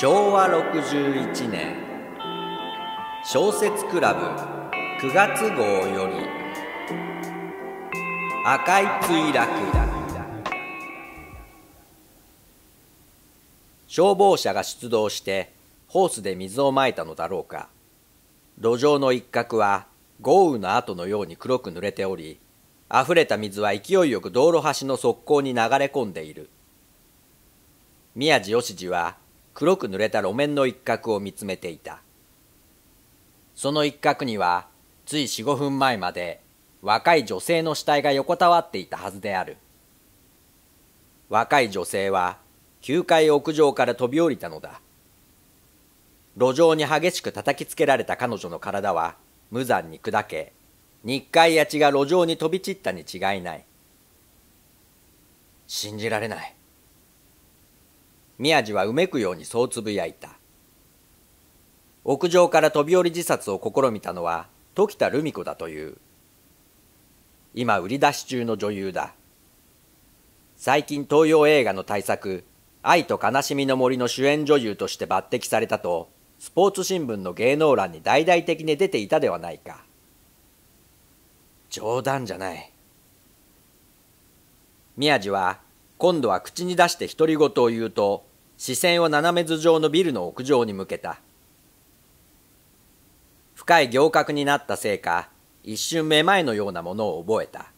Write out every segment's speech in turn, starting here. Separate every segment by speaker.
Speaker 1: 昭和61年小説クラブ9月号より赤い墜落消防車が出動してホースで水をまいたのだろうか路上の一角は豪雨の後のように黒く濡れており溢れた水は勢いよく道路端の側溝に流れ込んでいる宮地義次は黒く濡れた路面の一角を見つめていたその一角にはつい45分前まで若い女性の死体が横たわっていたはずである若い女性は9階屋上から飛び降りたのだ路上に激しく叩きつけられた彼女の体は無残に砕け日海や血が路上に飛び散ったに違いない信じられない宮地はうめくようにそうつぶやいた。屋上から飛び降り自殺を試みたのは時田留美子だという。今売り出し中の女優だ。最近東洋映画の大作、愛と悲しみの森の主演女優として抜擢されたと、スポーツ新聞の芸能欄に大々的に出ていたではないか。冗談じゃない。宮地は今度は口に出して独り言を言うと視線を斜め図上のビルの屋上に向けた。深い行革になったせいか、一瞬めまいのようなものを覚えた。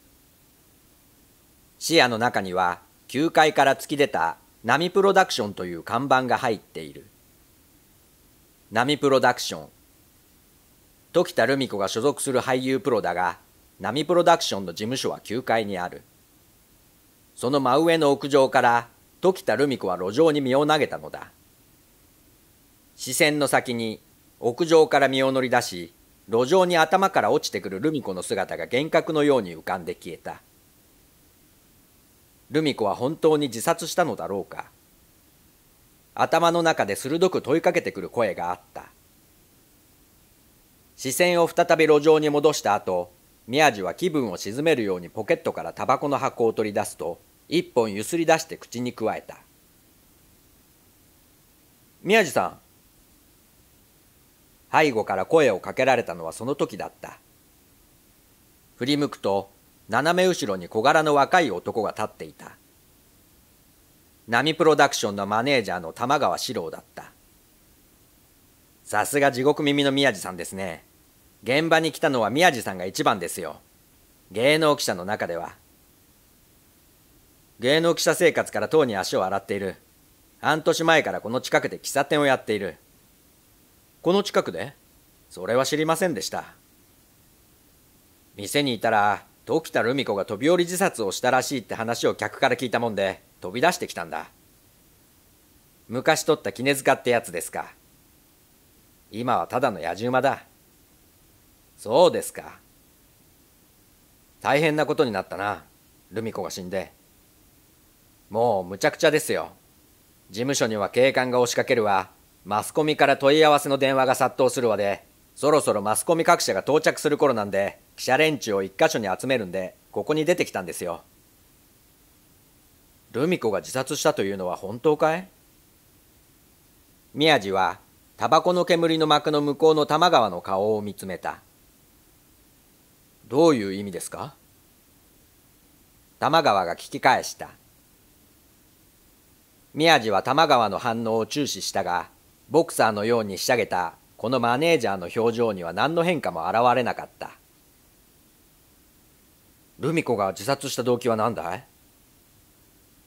Speaker 1: 視野の中には、9階から突き出た、ミプロダクションという看板が入っている。ミプロダクション。時田留美子が所属する俳優プロだが、ミプロダクションの事務所は9階にある。その真上の屋上から時田留美子は路上に身を投げたのだ。視線の先に屋上から身を乗り出し、路上に頭から落ちてくる留美子の姿が幻覚のように浮かんで消えた。留美子は本当に自殺したのだろうか。頭の中で鋭く問いかけてくる声があった。視線を再び路上に戻した後、宮地は気分を鎮めるようにポケットからタバコの箱を取り出すと、一本ゆすり出して口にくわえた宮地さん背後から声をかけられたのはその時だった振り向くと斜め後ろに小柄の若い男が立っていた波プロダクションのマネージャーの玉川史郎だったさすが地獄耳の宮地さんですね現場に来たのは宮地さんが一番ですよ芸能記者の中では芸能記者生活からとうに足を洗っている半年前からこの近くで喫茶店をやっているこの近くでそれは知りませんでした店にいたら時田留美子が飛び降り自殺をしたらしいって話を客から聞いたもんで飛び出してきたんだ昔取った杵塚ってやつですか今はただの野じ馬だそうですか大変なことになったな留美子が死んでもうむちゃくちゃですよ。事務所には警官が押しかけるわ、マスコミから問い合わせの電話が殺到するわで、そろそろマスコミ各社が到着する頃なんで、記者連中を一箇所に集めるんで、ここに出てきたんですよ。ルミ子が自殺したというのは本当かい宮地は、タバコの煙の幕の向こうの多摩川の顔を見つめた。どういう意味ですか玉川が聞き返した。宮地は玉川の反応を注視したがボクサーのように仕上げたこのマネージャーの表情には何の変化も現れなかったルミ子が自殺した動機は何だい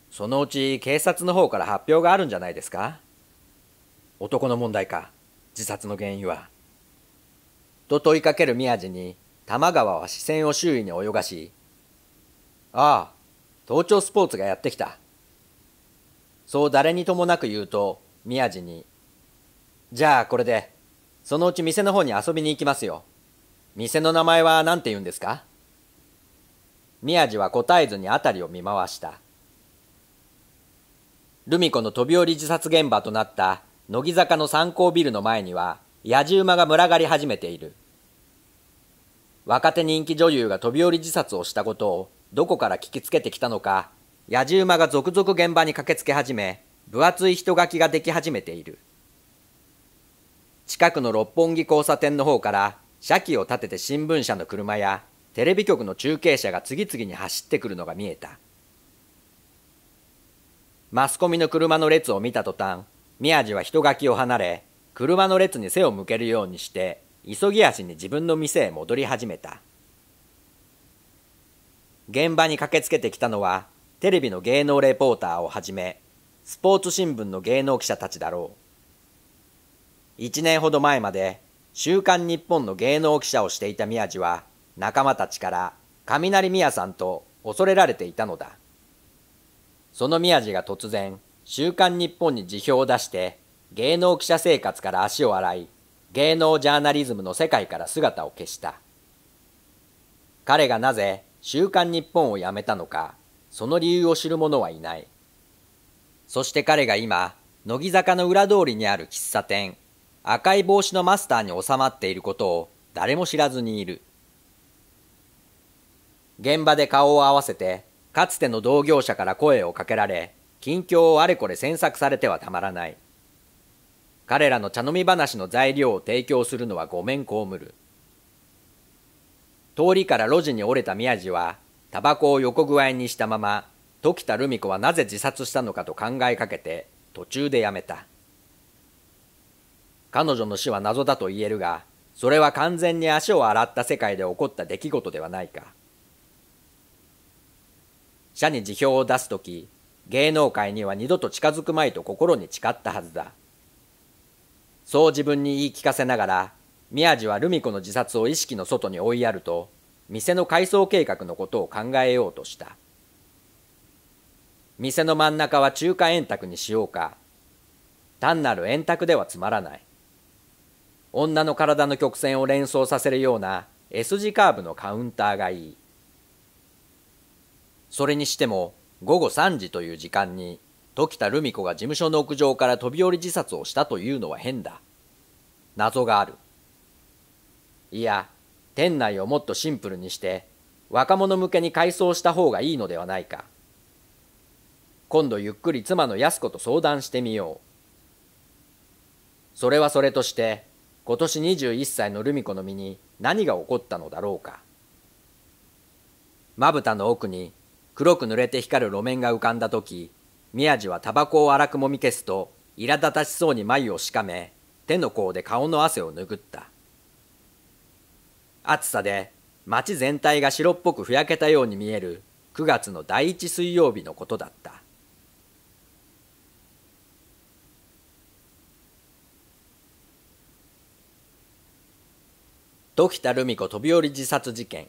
Speaker 1: そのうち警察の方から発表があるんじゃないですか男の問題か自殺の原因はと問いかける宮地に玉川は視線を周囲に泳がしああ盗聴スポーツがやってきたそう誰にともなく言うと、宮地に、じゃあこれで、そのうち店の方に遊びに行きますよ。店の名前は何て言うんですか宮地は答えずに辺りを見回した。ルミ子の飛び降り自殺現場となった乃木坂の参考ビルの前には野じ馬が群がり始めている。若手人気女優が飛び降り自殺をしたことをどこから聞きつけてきたのか野じ馬が続々現場に駆けつけ始め分厚い人垣ができ始めている近くの六本木交差点の方から車機を立てて新聞社の車やテレビ局の中継車が次々に走ってくるのが見えたマスコミの車の列を見た途端宮地は人垣を離れ車の列に背を向けるようにして急ぎ足に自分の店へ戻り始めた現場に駆けつけてきたのはテレビの芸能レポーターをはじめ、スポーツ新聞の芸能記者たちだろう。一年ほど前まで、週刊日本の芸能記者をしていた宮地は、仲間たちから雷宮さんと恐れられていたのだ。その宮地が突然、週刊日本に辞表を出して、芸能記者生活から足を洗い、芸能ジャーナリズムの世界から姿を消した。彼がなぜ週刊日本を辞めたのか、その理由を知る者はいない。そして彼が今、乃木坂の裏通りにある喫茶店、赤い帽子のマスターに収まっていることを誰も知らずにいる。現場で顔を合わせて、かつての同業者から声をかけられ、近況をあれこれ詮索されてはたまらない。彼らの茶飲み話の材料を提供するのはごめん被る。通りから路地に折れた宮地は、タバコを横具合にしたまま時田留美子はなぜ自殺したのかと考えかけて途中でやめた彼女の死は謎だと言えるがそれは完全に足を洗った世界で起こった出来事ではないか社に辞表を出す時芸能界には二度と近づくまいと心に誓ったはずだそう自分に言い聞かせながら宮地はルミ子の自殺を意識の外に追いやると店の改装計画のことを考えようとした店の真ん中は中華円卓にしようか単なる円卓ではつまらない女の体の曲線を連想させるような S 字カーブのカウンターがいいそれにしても午後3時という時間に時田留美子が事務所の屋上から飛び降り自殺をしたというのは変だ謎があるいや店内をもっとシンプルにして若者向けに改装した方がいいのではないか今度ゆっくり妻の安子と相談してみようそれはそれとして今年21歳のルミ子の身に何が起こったのだろうかまぶたの奥に黒く濡れて光る路面が浮かんだ時宮地はタバコを荒くもみ消すと苛立たしそうに眉をしかめ手の甲で顔の汗を拭った暑さで町全体が白っぽくふやけたように見える9月の第一水曜日のことだった時田留美子飛び降り自殺事件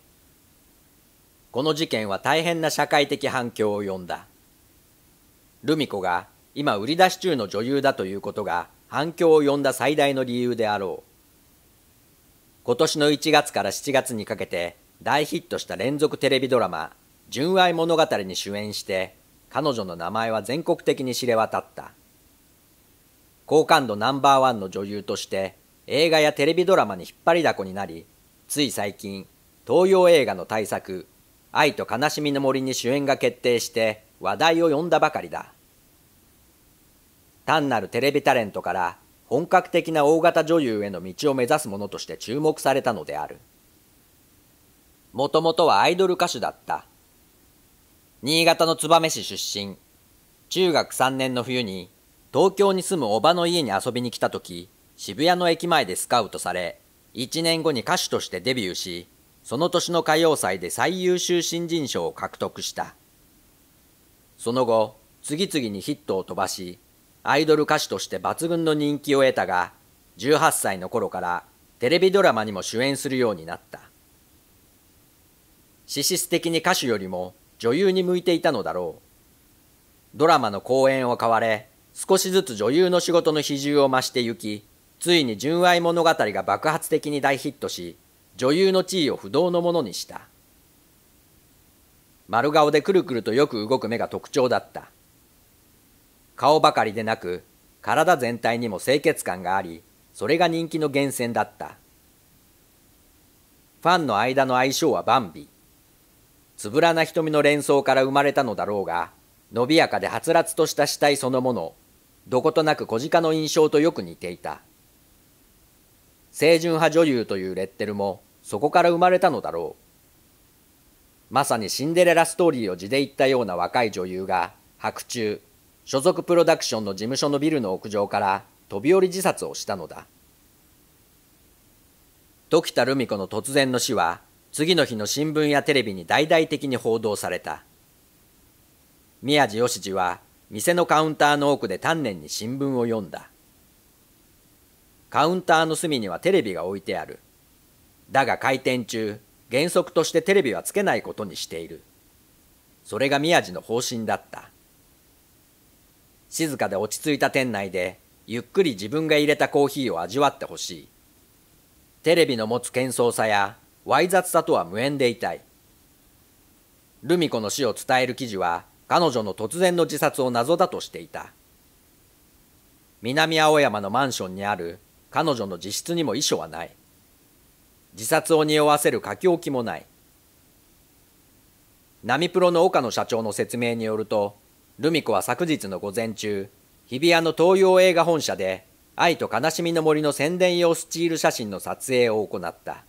Speaker 1: この事件は大変な社会的反響を呼んだ留美子が今売り出し中の女優だということが反響を呼んだ最大の理由であろう今年の1月から7月にかけて大ヒットした連続テレビドラマ「純愛物語」に主演して彼女の名前は全国的に知れ渡った好感度ナンバーワンの女優として映画やテレビドラマに引っ張りだこになりつい最近東洋映画の大作「愛と悲しみの森」に主演が決定して話題を呼んだばかりだ単なるテレビタレントから本格的な大型女優への道を目指すものとして注目されたのである。もともとはアイドル歌手だった。新潟の燕市出身。中学3年の冬に東京に住むおばの家に遊びに来た時、渋谷の駅前でスカウトされ、1年後に歌手としてデビューし、その年の歌謡祭で最優秀新人賞を獲得した。その後、次々にヒットを飛ばし、アイドル歌手として抜群の人気を得たが、18歳の頃からテレビドラマにも主演するようになった。資質的に歌手よりも女優に向いていたのだろう。ドラマの公演を買われ、少しずつ女優の仕事の比重を増してゆき、ついに純愛物語が爆発的に大ヒットし、女優の地位を不動のものにした。丸顔でくるくるとよく動く目が特徴だった。顔ばかりでなく体全体にも清潔感がありそれが人気の源泉だったファンの間の相性はバンビつぶらな瞳の連想から生まれたのだろうが伸びやかではつらつとした死体そのものどことなく小鹿の印象とよく似ていた清純派女優というレッテルもそこから生まれたのだろうまさにシンデレラストーリーを地で言ったような若い女優が白昼所属プロダクションの事務所のビルの屋上から飛び降り自殺をしたのだ。時田留美子の突然の死は、次の日の新聞やテレビに大々的に報道された。宮地義次は、店のカウンターの奥で丹念に新聞を読んだ。カウンターの隅にはテレビが置いてある。だが開店中、原則としてテレビはつけないことにしている。それが宮地の方針だった。静かで落ち着いた店内で、ゆっくり自分が入れたコーヒーを味わってほしい。テレビの持つ喧騒さや、わい雑さとは無縁でいたい。ルミ子の死を伝える記事は、彼女の突然の自殺を謎だとしていた。南青山のマンションにある彼女の自室にも遺書はない。自殺を匂わせる書き置きもない。ナミプロの岡野社長の説明によると、ルミ子は昨日の午前中、日比谷の東洋映画本社で、愛と悲しみの森の宣伝用スチール写真の撮影を行った。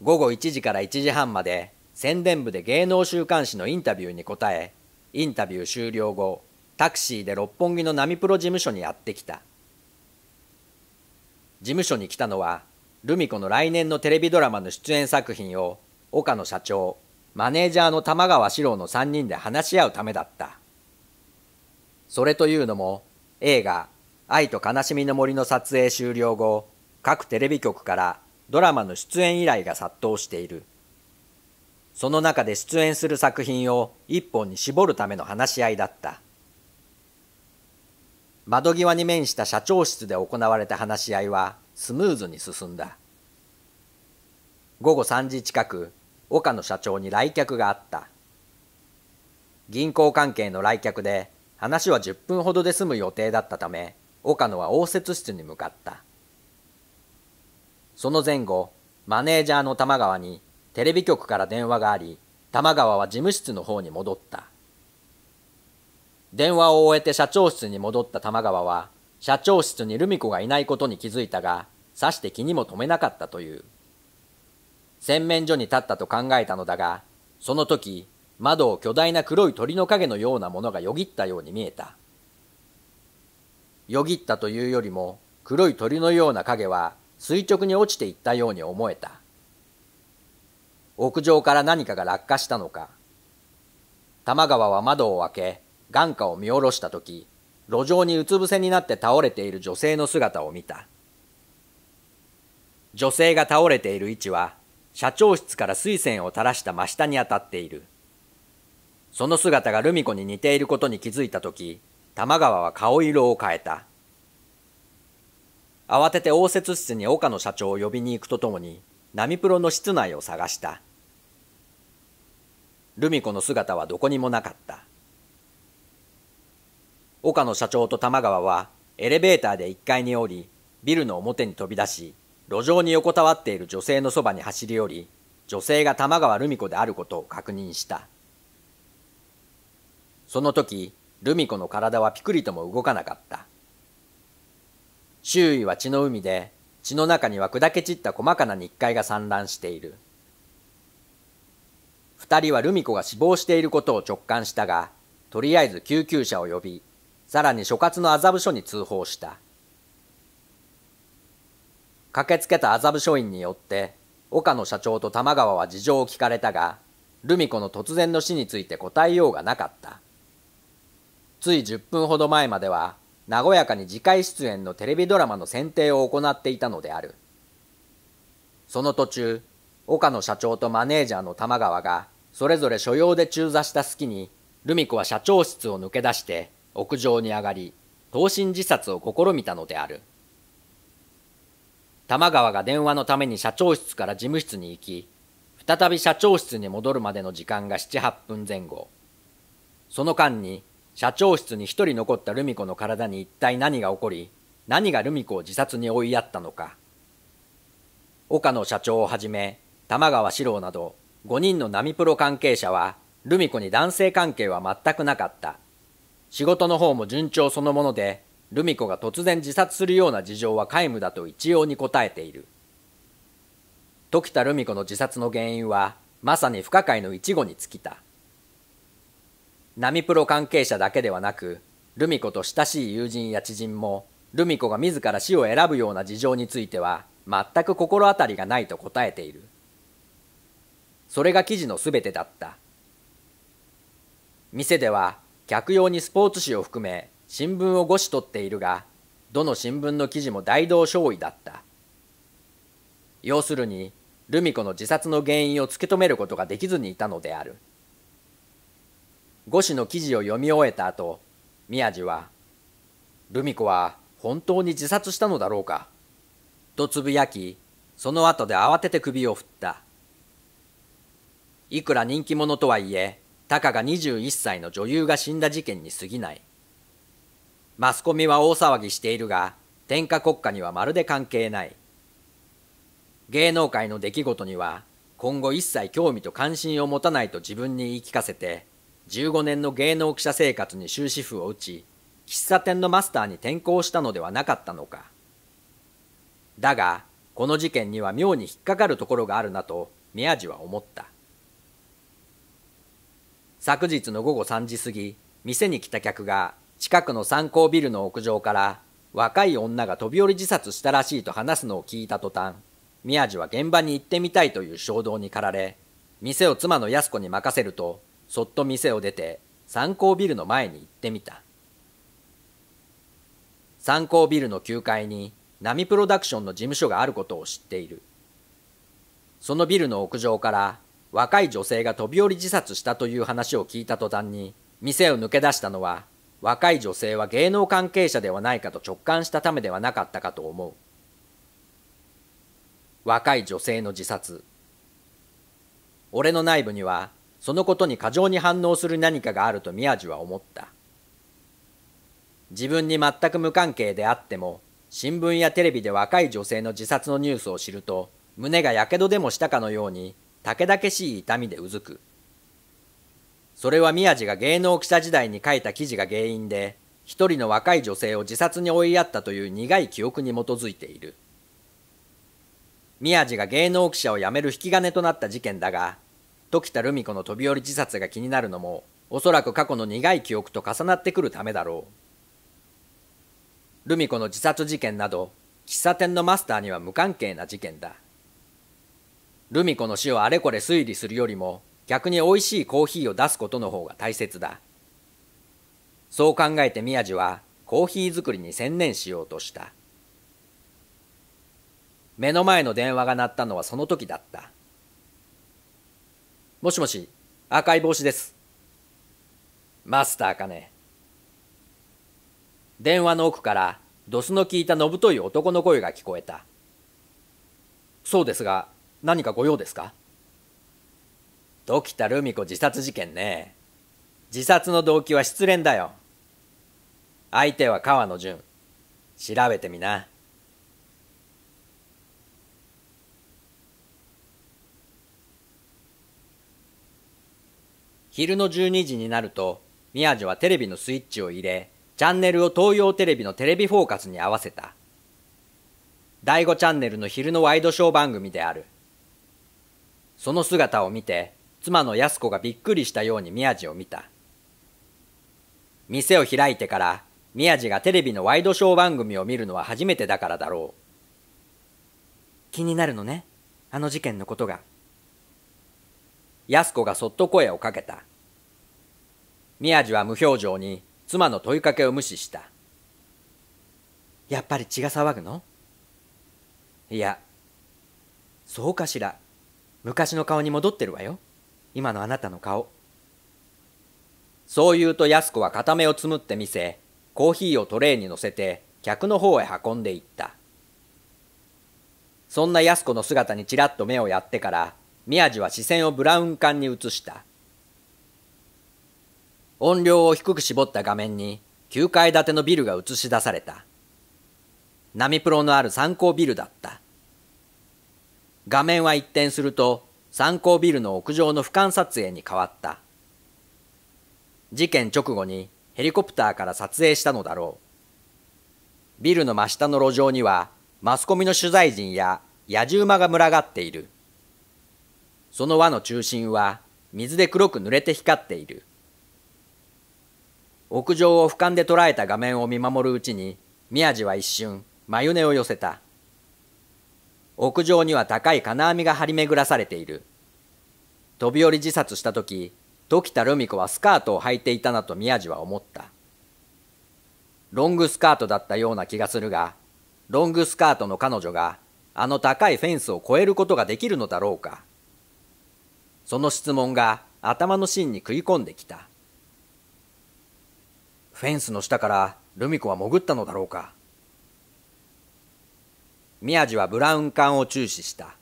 Speaker 1: 午後1時から1時半まで、宣伝部で芸能週刊誌のインタビューに答え、インタビュー終了後、タクシーで六本木のナミプロ事務所にやってきた。事務所に来たのは、ルミ子の来年のテレビドラマの出演作品を、岡野社長、マネージャーの玉川史郎の三人で話し合うためだった。それというのも、映画、愛と悲しみの森の撮影終了後、各テレビ局からドラマの出演依頼が殺到している。その中で出演する作品を一本に絞るための話し合いだった。窓際に面した社長室で行われた話し合いはスムーズに進んだ。午後3時近く、岡野社長に来客があった銀行関係の来客で話は10分ほどで済む予定だったため岡野は応接室に向かったその前後マネージャーの玉川にテレビ局から電話があり玉川は事務室の方に戻った電話を終えて社長室に戻った玉川は社長室にルミ子がいないことに気づいたがさして気にも留めなかったという洗面所に立ったと考えたのだが、その時、窓を巨大な黒い鳥の影のようなものがよぎったように見えた。よぎったというよりも、黒い鳥のような影は垂直に落ちていったように思えた。屋上から何かが落下したのか。玉川は窓を開け、眼下を見下ろした時、路上にうつ伏せになって倒れている女性の姿を見た。女性が倒れている位置は社長室から水栓を垂らした真下に当たっている。その姿がルミ子に似ていることに気づいたとき、玉川は顔色を変えた。慌てて応接室に岡野社長を呼びに行くとともに、ナミプロの室内を探した。ルミ子の姿はどこにもなかった。岡野社長と玉川はエレベーターで1階に降り、ビルの表に飛び出し、路上に横たわっている女性のそばに走り寄り、女性が玉川ルミ子であることを確認した。その時、ルミ子の体はピクリとも動かなかった。周囲は血の海で、血の中には砕け散った細かな日塊が散乱している。二人はルミ子が死亡していることを直感したが、とりあえず救急車を呼び、さらに所轄の麻布署に通報した。駆けつけた麻布署員によって岡野社長と玉川は事情を聞かれたがルミ子の突然の死について答えようがなかったつい10分ほど前までは和やかに次回出演のテレビドラマの選定を行っていたのであるその途中岡野社長とマネージャーの玉川がそれぞれ所要で中座した隙にルミ子は社長室を抜け出して屋上に上がり等身自殺を試みたのである玉川が電話のために社長室から事務室に行き、再び社長室に戻るまでの時間が7、8分前後。その間に、社長室に一人残ったルミ子の体に一体何が起こり、何がルミ子を自殺に追いやったのか。岡野社長をはじめ、玉川史郎など、5人のナミプロ関係者は、ルミ子に男性関係は全くなかった。仕事の方も順調そのもので、ルミ子が突然自殺するような事情は皆無だと一様に答えている時田ルミ子の自殺の原因はまさに不可解の一語に尽きたミプロ関係者だけではなくルミ子と親しい友人や知人もルミ子が自ら死を選ぶような事情については全く心当たりがないと答えているそれが記事の全てだった店では客用にスポーツ紙を含め新聞を5紙取っているがどの新聞の記事も大同少尉だった要するにルミ子の自殺の原因を突き止めることができずにいたのである五紙の記事を読み終えた後宮地は「ルミ子は本当に自殺したのだろうか」とつぶやきその後で慌てて首を振ったいくら人気者とはいえたかが21歳の女優が死んだ事件に過ぎないマスコミは大騒ぎしているが、天下国家にはまるで関係ない。芸能界の出来事には、今後一切興味と関心を持たないと自分に言い聞かせて、15年の芸能記者生活に終止符を打ち、喫茶店のマスターに転校したのではなかったのか。だが、この事件には妙に引っかかるところがあるなと、宮地は思った。昨日の午後3時過ぎ、店に来た客が近くの参考ビルの屋上から若い女が飛び降り自殺したらしいと話すのを聞いた途端、宮地は現場に行ってみたいという衝動に駆られ、店を妻の安子に任せると、そっと店を出て参考ビルの前に行ってみた。参考ビルの9階に波プロダクションの事務所があることを知っている。そのビルの屋上から若い女性が飛び降り自殺したという話を聞いた途端に店を抜け出したのは若い女性は芸能関係者ではないかと直感したためではなかったかと思う。若い女性の自殺。俺の内部には、そのことに過剰に反応する何かがあると宮地は思った。自分に全く無関係であっても、新聞やテレビで若い女性の自殺のニュースを知ると、胸がやけどでもしたかのように、たけだけしい痛みでうずく。それは宮地が芸能記者時代に書いた記事が原因で、一人の若い女性を自殺に追いやったという苦い記憶に基づいている。宮地が芸能記者を辞める引き金となった事件だが、時田留美子の飛び降り自殺が気になるのも、おそらく過去の苦い記憶と重なってくるためだろう。留美子の自殺事件など、喫茶店のマスターには無関係な事件だ。ルミ子の死をあれこれ推理するよりも、逆に美味しいコーヒーを出すことの方が大切だそう考えて宮地はコーヒー作りに専念しようとした目の前の電話が鳴ったのはその時だったもしもし赤い帽子ですマスターかね電話の奥からドスの効いたのぶとい男の声が聞こえたそうですが何かご用ですか時田留美子自殺事件ね自殺の動機は失恋だよ相手は川野純調べてみな昼の12時になると宮地はテレビのスイッチを入れチャンネルを東洋テレビのテレビフォーカスに合わせた第5チャンネルの昼のワイドショー番組であるその姿を見て妻の安子がびっくりしたように宮地を見た。店を開いてから宮地がテレビのワイドショー番組を見るのは初めてだからだろう。気になるのね、あの事件のことが。安子がそっと声をかけた。宮地は無表情に妻の問いかけを無視した。やっぱり血が騒ぐのいや、そうかしら。昔の顔に戻ってるわよ。今のあなたの顔。そう言うと安子は片目をつむって見せ、コーヒーをトレーに乗せて客の方へ運んでいった。そんな安子の姿にちらっと目をやってから、宮地は視線をブラウン管に移した。音量を低く絞った画面に9階建てのビルが映し出された。ナミプロのある参考ビルだった。画面は一転すると参考ビルの屋上の俯瞰撮影に変わった。事件直後にヘリコプターから撮影したのだろう。ビルの真下の路上にはマスコミの取材陣や野獣馬が群がっている。その輪の中心は水で黒く濡れて光っている。屋上を俯瞰で捉えた画面を見守るうちに宮地は一瞬眉根を寄せた。屋上には高い金網が張り巡らされている。飛び降り自殺した時、時田留美子はスカートを履いていたなと宮地は思った。ロングスカートだったような気がするが、ロングスカートの彼女があの高いフェンスを越えることができるのだろうか。その質問が頭の芯に食い込んできた。フェンスの下からルミ子は潜ったのだろうか。宮地はブラウン管を注視した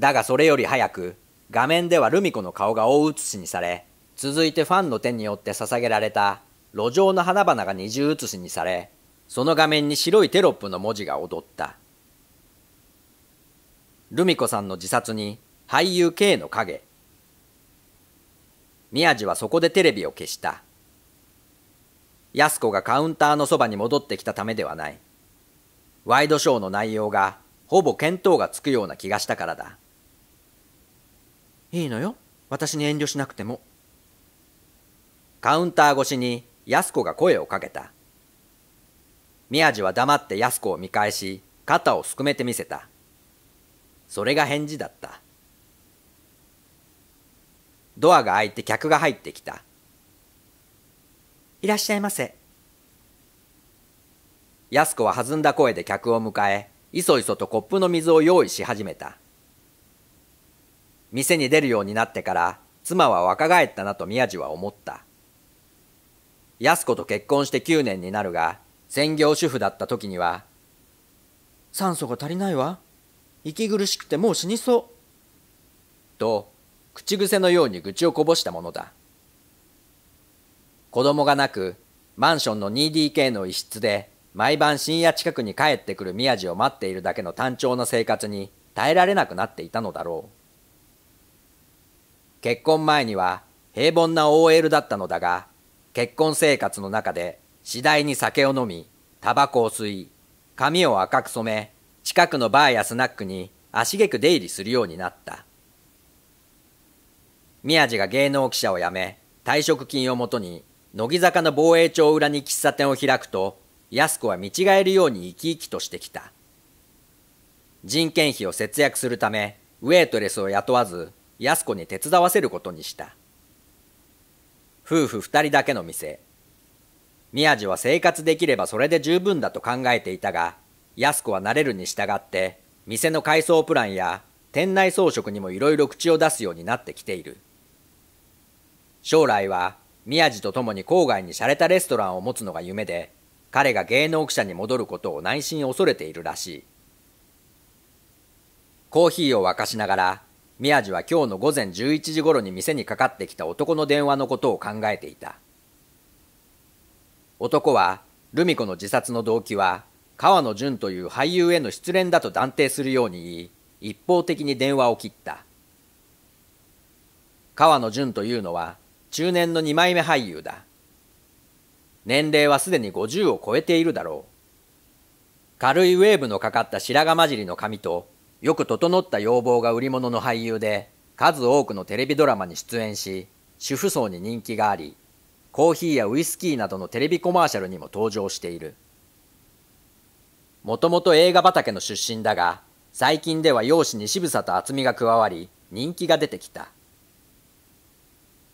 Speaker 1: だがそれより早く画面ではルミ子の顔が大写しにされ続いてファンの手によって捧げられた路上の花々が二重写しにされその画面に白いテロップの文字が踊ったルミ子さんの自殺に俳優 K の影宮地はそこでテレビを消した安子がカウンターのそばに戻ってきたためではないワイドショーの内容がほぼ見当がつくような気がしたからだ。いいのよ。私に遠慮しなくても。カウンター越しに安子が声をかけた。宮地は黙って安子を見返し、肩をすくめてみせた。それが返事だった。ドアが開いて客が入ってきた。いらっしゃいませ。安子は弾んだ声で客を迎え、いそいそとコップの水を用意し始めた。店に出るようになってから、妻は若返ったなと宮地は思った。安子と結婚して9年になるが、専業主婦だった時には、酸素が足りないわ。息苦しくてもう死にそう。と、口癖のように愚痴をこぼしたものだ。子供がなく、マンションの 2DK の一室で毎晩深夜近くに帰ってくる宮地を待っているだけの単調な生活に耐えられなくなっていたのだろう。結婚前には平凡な OL だったのだが、結婚生活の中で次第に酒を飲み、タバコを吸い、髪を赤く染め、近くのバーやスナックに足げく出入りするようになった。宮地が芸能記者を辞め、退職金をもとに、乃木坂の防衛庁裏に喫茶店を開くと、安子は見違えるように生き生きとしてきた。人件費を節約するため、ウェイトレスを雇わず、安子に手伝わせることにした。夫婦二人だけの店。宮地は生活できればそれで十分だと考えていたが、安子は慣れるに従って、店の改装プランや店内装飾にもいろいろ口を出すようになってきている。将来は宮地と共に郊外に洒落たレストランを持つのが夢で、彼が芸能記者に戻ることを内心恐れているらしい。コーヒーを沸かしながら、宮地は今日の午前11時頃に店にかかってきた男の電話のことを考えていた。男は、ルミ子の自殺の動機は、川野淳という俳優への失恋だと断定するように言い、一方的に電話を切った。川野淳というのは、中年の二枚目俳優だ。年齢はすでに50を超えているだろう。軽いウェーブのかかった白髪混じりの髪と、よく整った要望が売り物の俳優で、数多くのテレビドラマに出演し、主婦層に人気があり、コーヒーやウイスキーなどのテレビコマーシャルにも登場している。もともと映画畑の出身だが、最近では容姿に渋さと厚みが加わり、人気が出てきた。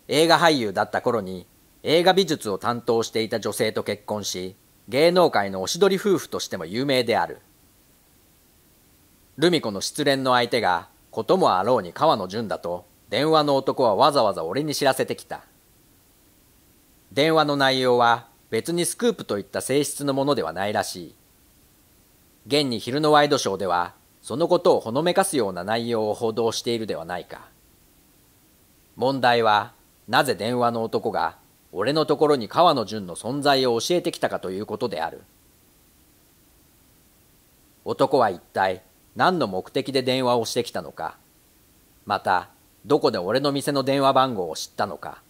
Speaker 1: 映画俳優だった頃に映画美術を担当していた女性と結婚し芸能界のおしどり夫婦としても有名であるルミ子の失恋の相手がこともあろうに川野純だと電話の男はわざわざ俺に知らせてきた電話の内容は別にスクープといった性質のものではないらしい現に昼のワイドショーではそのことをほのめかすような内容を報道しているではないか問題はなぜ電話の男が俺のところに川野淳の存在を教えてきたかということである男は一体何の目的で電話をしてきたのかまたどこで俺の店の電話番号を知ったのか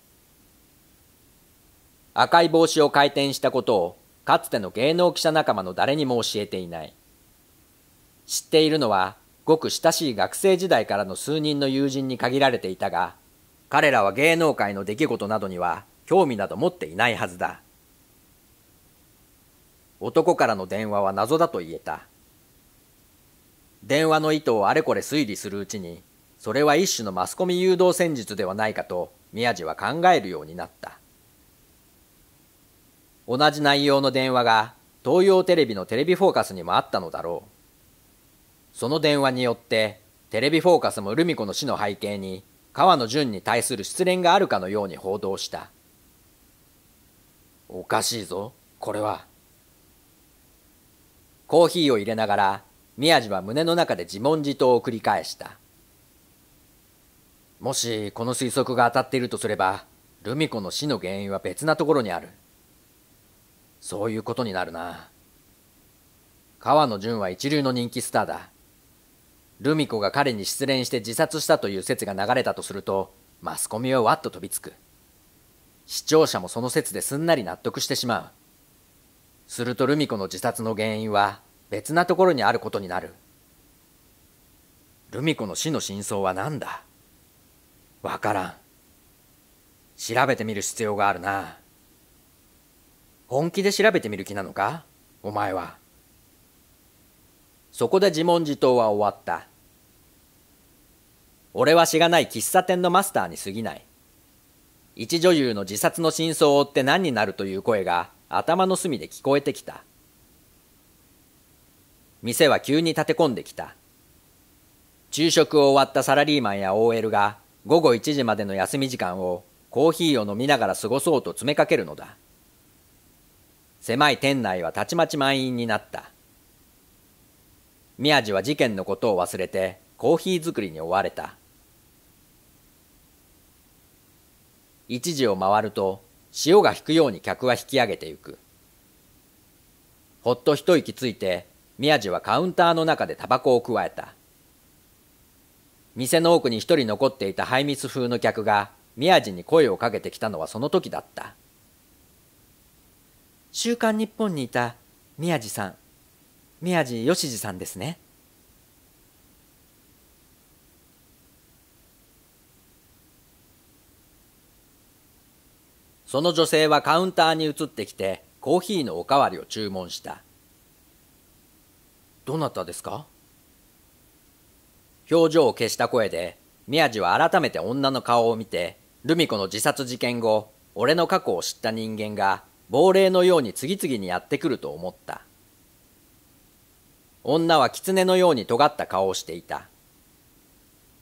Speaker 1: 赤い帽子を回転したことをかつての芸能記者仲間の誰にも教えていない知っているのはごく親しい学生時代からの数人の友人に限られていたが彼らは芸能界の出来事などには興味など持っていないはずだ。男からの電話は謎だと言えた。電話の意図をあれこれ推理するうちに、それは一種のマスコミ誘導戦術ではないかと宮地は考えるようになった。同じ内容の電話が東洋テレビのテレビフォーカスにもあったのだろう。その電話によってテレビフォーカスもルミ子の死の背景に川野淳に対する失恋があるかのように報道した。おかしいぞこれはコーヒーを入れながら宮地は胸の中で自問自答を繰り返したもしこの推測が当たっているとすればルミ子の死の原因は別なところにあるそういうことになるな川野純は一流の人気スターだルミ子が彼に失恋して自殺したという説が流れたとするとマスコミはわっと飛びつく視聴者もその説ですんなり納得してしまう。するとルミ子の自殺の原因は別なところにあることになる。ルミ子の死の真相は何だわからん。調べてみる必要があるな。本気で調べてみる気なのかお前は。そこで自問自答は終わった。俺はしがない喫茶店のマスターに過ぎない。一女優の自殺の真相を追って何になるという声が頭の隅で聞こえてきた。店は急に立て込んできた。昼食を終わったサラリーマンや OL が午後1時までの休み時間をコーヒーを飲みながら過ごそうと詰めかけるのだ。狭い店内はたちまち満員になった。宮地は事件のことを忘れてコーヒー作りに追われた。一時を回ると潮が引くように客は引き上げてゆくほっと一息ついて宮地はカウンターの中でタバコをくわえた店の奥に一人残っていたハイミス風の客が宮地に声をかけてきたのはその時だった「週刊日本」にいた宮地さん宮地し次さんですねその女性はカウンターに移ってきてコーヒーのおかわりを注文したどなたですか表情を消した声で宮地は改めて女の顔を見てルミ子の自殺事件後俺の過去を知った人間が亡霊のように次々にやってくると思った女は狐のように尖った顔をしていた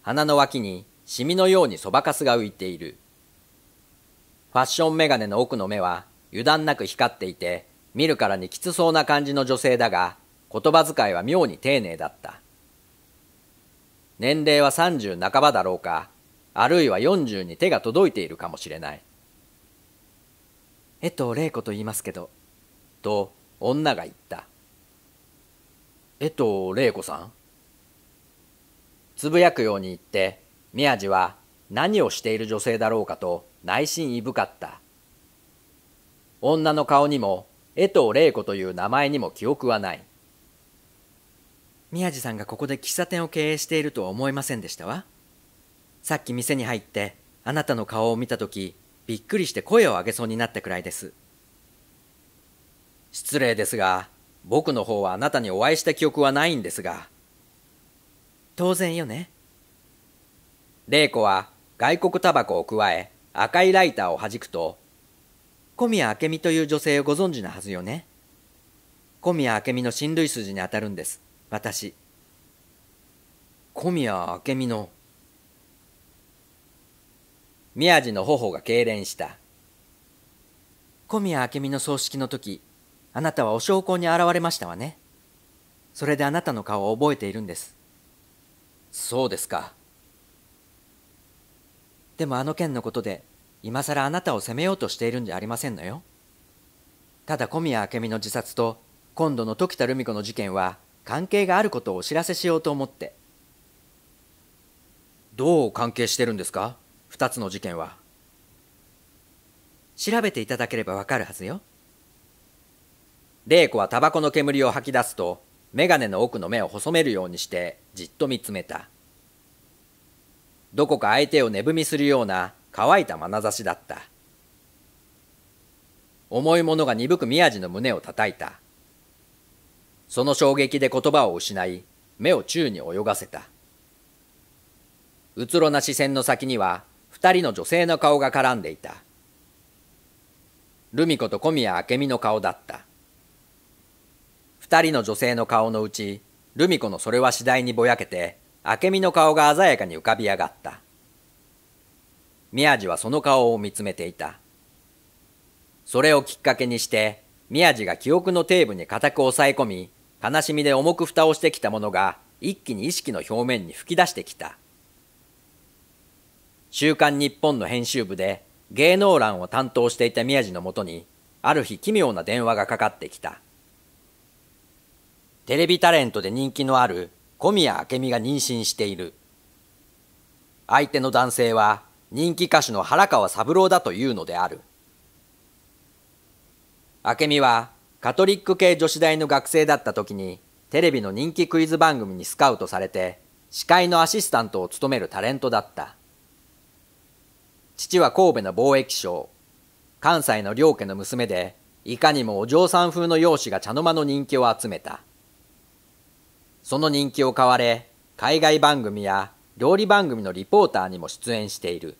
Speaker 1: 鼻の脇にシミのようにそばかすが浮いているファッションメガネの奥の目は油断なく光っていて、見るからにきつそうな感じの女性だが、言葉遣いは妙に丁寧だった。年齢は30半ばだろうか、あるいは40に手が届いているかもしれない。えっと、玲子と言いますけど、と女が言った。えっと、玲子さんつぶやくように言って、宮地は何をしている女性だろうかと内心いぶかった。女の顔にも、江藤玲子という名前にも記憶はない。宮地さんがここで喫茶店を経営しているとは思いませんでしたわ。さっき店に入って、あなたの顔を見た時、びっくりして声を上げそうになったくらいです。失礼ですが、僕の方はあなたにお会いした記憶はないんですが。当然よね。玲子は外国タバコを加え、赤いライターを弾くと、小宮明美という女性をご存知なはずよね。小宮明美の親類筋に当たるんです、私。小宮明美の。宮地の頬が痙攣した。小宮明美の葬式の時、あなたはお焼香に現れましたわね。それであなたの顔を覚えているんです。そうですか。でもあの件のことで今さらあなたを責めようとしているんじゃありませんのよただ小宮明美の自殺と今度の時田留美子の事件は関係があることをお知らせしようと思ってどう関係してるんですか2つの事件は調べていただければわかるはずよ玲子はタバコの煙を吐き出すと眼鏡の奥の目を細めるようにしてじっと見つめたどこか相手を寝踏みするような乾いた眼差しだった。重いものが鈍く宮地の胸を叩いた。その衝撃で言葉を失い、目を宙に泳がせた。うつろな視線の先には、二人の女性の顔が絡んでいた。ルミ子と小宮明美の顔だった。二人の女性の顔のうち、ルミ子のそれは次第にぼやけて、明美の顔が鮮やかに浮かび上がった。宮地はその顔を見つめていた。それをきっかけにして、宮地が記憶のテーブに固く抑え込み、悲しみで重く蓋をしてきたものが、一気に意識の表面に吹き出してきた。週刊日本の編集部で芸能欄を担当していた宮地のもとに、ある日奇妙な電話がかかってきた。テレビタレントで人気のある小宮明美が妊娠している相手の男性は人気歌手の原川三郎だというのである明美はカトリック系女子大の学生だった時にテレビの人気クイズ番組にスカウトされて司会のアシスタントを務めるタレントだった父は神戸の貿易商関西の両家の娘でいかにもお嬢さん風の容姿が茶の間の人気を集めたその人気を買われ、海外番組や料理番組のリポーターにも出演している。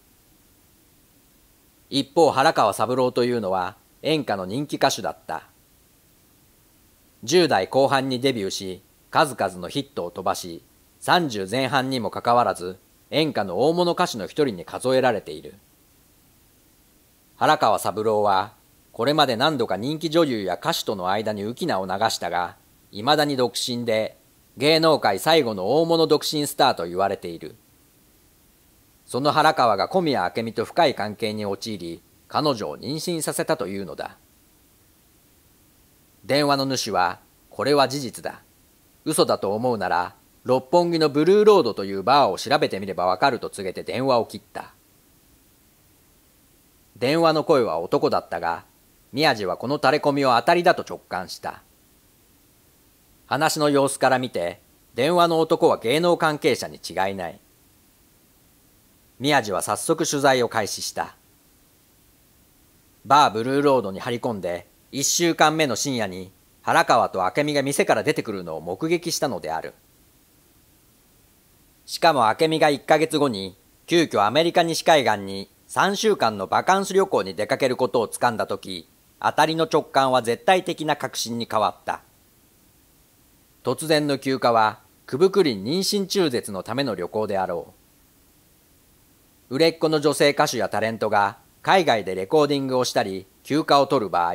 Speaker 1: 一方、原川三郎というのは演歌の人気歌手だった。10代後半にデビューし、数々のヒットを飛ばし、30前半にもかかわらず、演歌の大物歌手の一人に数えられている。原川三郎は、これまで何度か人気女優や歌手との間に浮き名を流したが、いまだに独身で芸能界最後の大物独身スターと言われているその原川が小宮明美と深い関係に陥り彼女を妊娠させたというのだ電話の主はこれは事実だ嘘だと思うなら六本木のブルーロードというバーを調べてみればわかると告げて電話を切った電話の声は男だったが宮地はこのタレコミを当たりだと直感した話の様子から見て、電話の男は芸能関係者に違いない。宮地は早速取材を開始した。バーブルーロードに張り込んで、一週間目の深夜に原川と明美が店から出てくるのを目撃したのである。しかも明美が1ヶ月後に、急遽アメリカ西海岸に3週間のバカンス旅行に出かけることを掴んだ時、当たりの直感は絶対的な確信に変わった。突然の休暇は、くぶくり妊娠中絶のための旅行であろう。売れっ子の女性歌手やタレントが海外でレコーディングをしたり休暇を取る場合、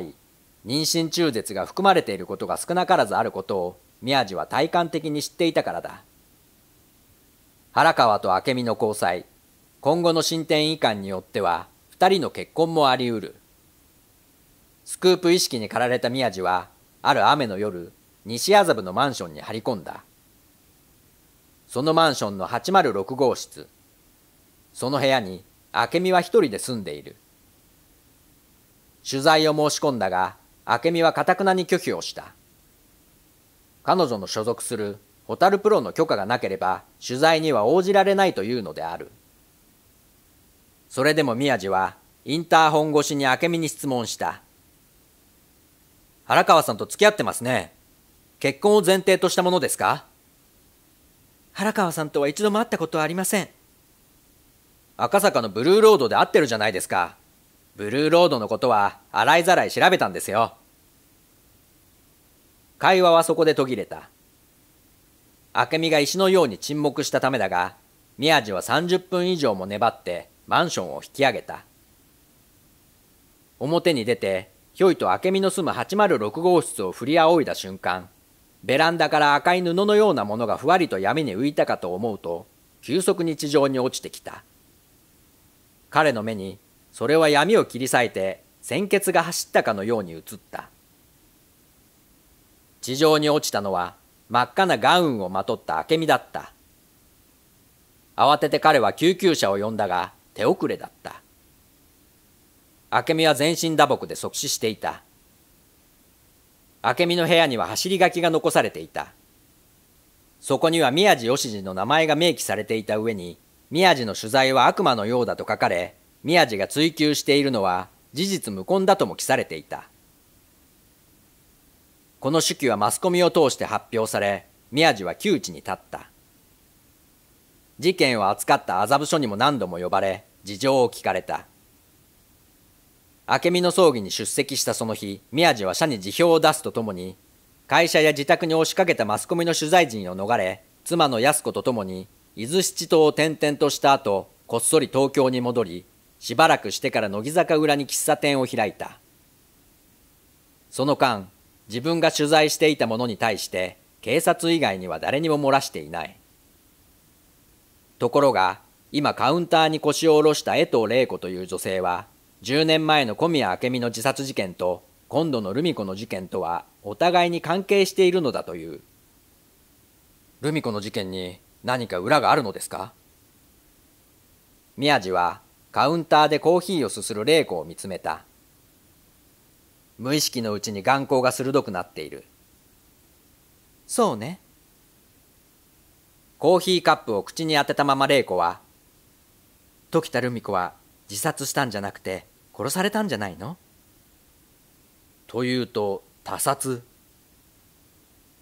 Speaker 1: 妊娠中絶が含まれていることが少なからずあることを宮地は体感的に知っていたからだ。原川と明美の交際、今後の進展移管によっては二人の結婚もあり得る。スクープ意識に駆られた宮地は、ある雨の夜、西麻布のマンションに張り込んだそのマンションの806号室その部屋に明美は一人で住んでいる取材を申し込んだが明美はかたくなに拒否をした彼女の所属するホタルプロの許可がなければ取材には応じられないというのであるそれでも宮地はインターホン越しに明美に質問した荒川さんと付き合ってますね結婚を前提としたものですか原川さんとは一度も会ったことはありません。赤坂のブルーロードで会ってるじゃないですか。ブルーロードのことは洗いざらい調べたんですよ。会話はそこで途切れた。明美が石のように沈黙したためだが、宮地は30分以上も粘ってマンションを引き上げた。表に出て、ひょいと明美の住む806号室を振り仰いだ瞬間、ベランダから赤い布のようなものがふわりと闇に浮いたかと思うと、急速に地上に落ちてきた。彼の目に、それは闇を切り裂いて、鮮血が走ったかのように映った。地上に落ちたのは、真っ赤なガウンをまとった明美だった。慌てて彼は救急車を呼んだが、手遅れだった。明美は全身打撲で即死していた。明美の部屋には走り書きが残されていた。そこには宮地義次の名前が明記されていた上に、宮地の取材は悪魔のようだと書かれ、宮地が追求しているのは事実無根だとも記されていた。この手記はマスコミを通して発表され、宮地は窮地に立った。事件を扱った麻布署にも何度も呼ばれ、事情を聞かれた。明美の葬儀に出席したその日宮地は社に辞表を出すとともに会社や自宅に押しかけたマスコミの取材陣を逃れ妻の安子とともに伊豆七島を転々とした後こっそり東京に戻りしばらくしてから乃木坂裏に喫茶店を開いたその間自分が取材していたものに対して警察以外には誰にも漏らしていないところが今カウンターに腰を下ろした江藤玲子という女性は10年前の小宮明美の自殺事件と今度のルミ子の事件とはお互いに関係しているのだというルミ子の事件に何か裏があるのですか宮地はカウンターでコーヒーをすする玲子を見つめた無意識のうちに眼光が鋭くなっているそうねコーヒーカップを口に当てたまま玲子は時田ルミ子は自殺したんじゃなくて殺されたんじゃないのというと他殺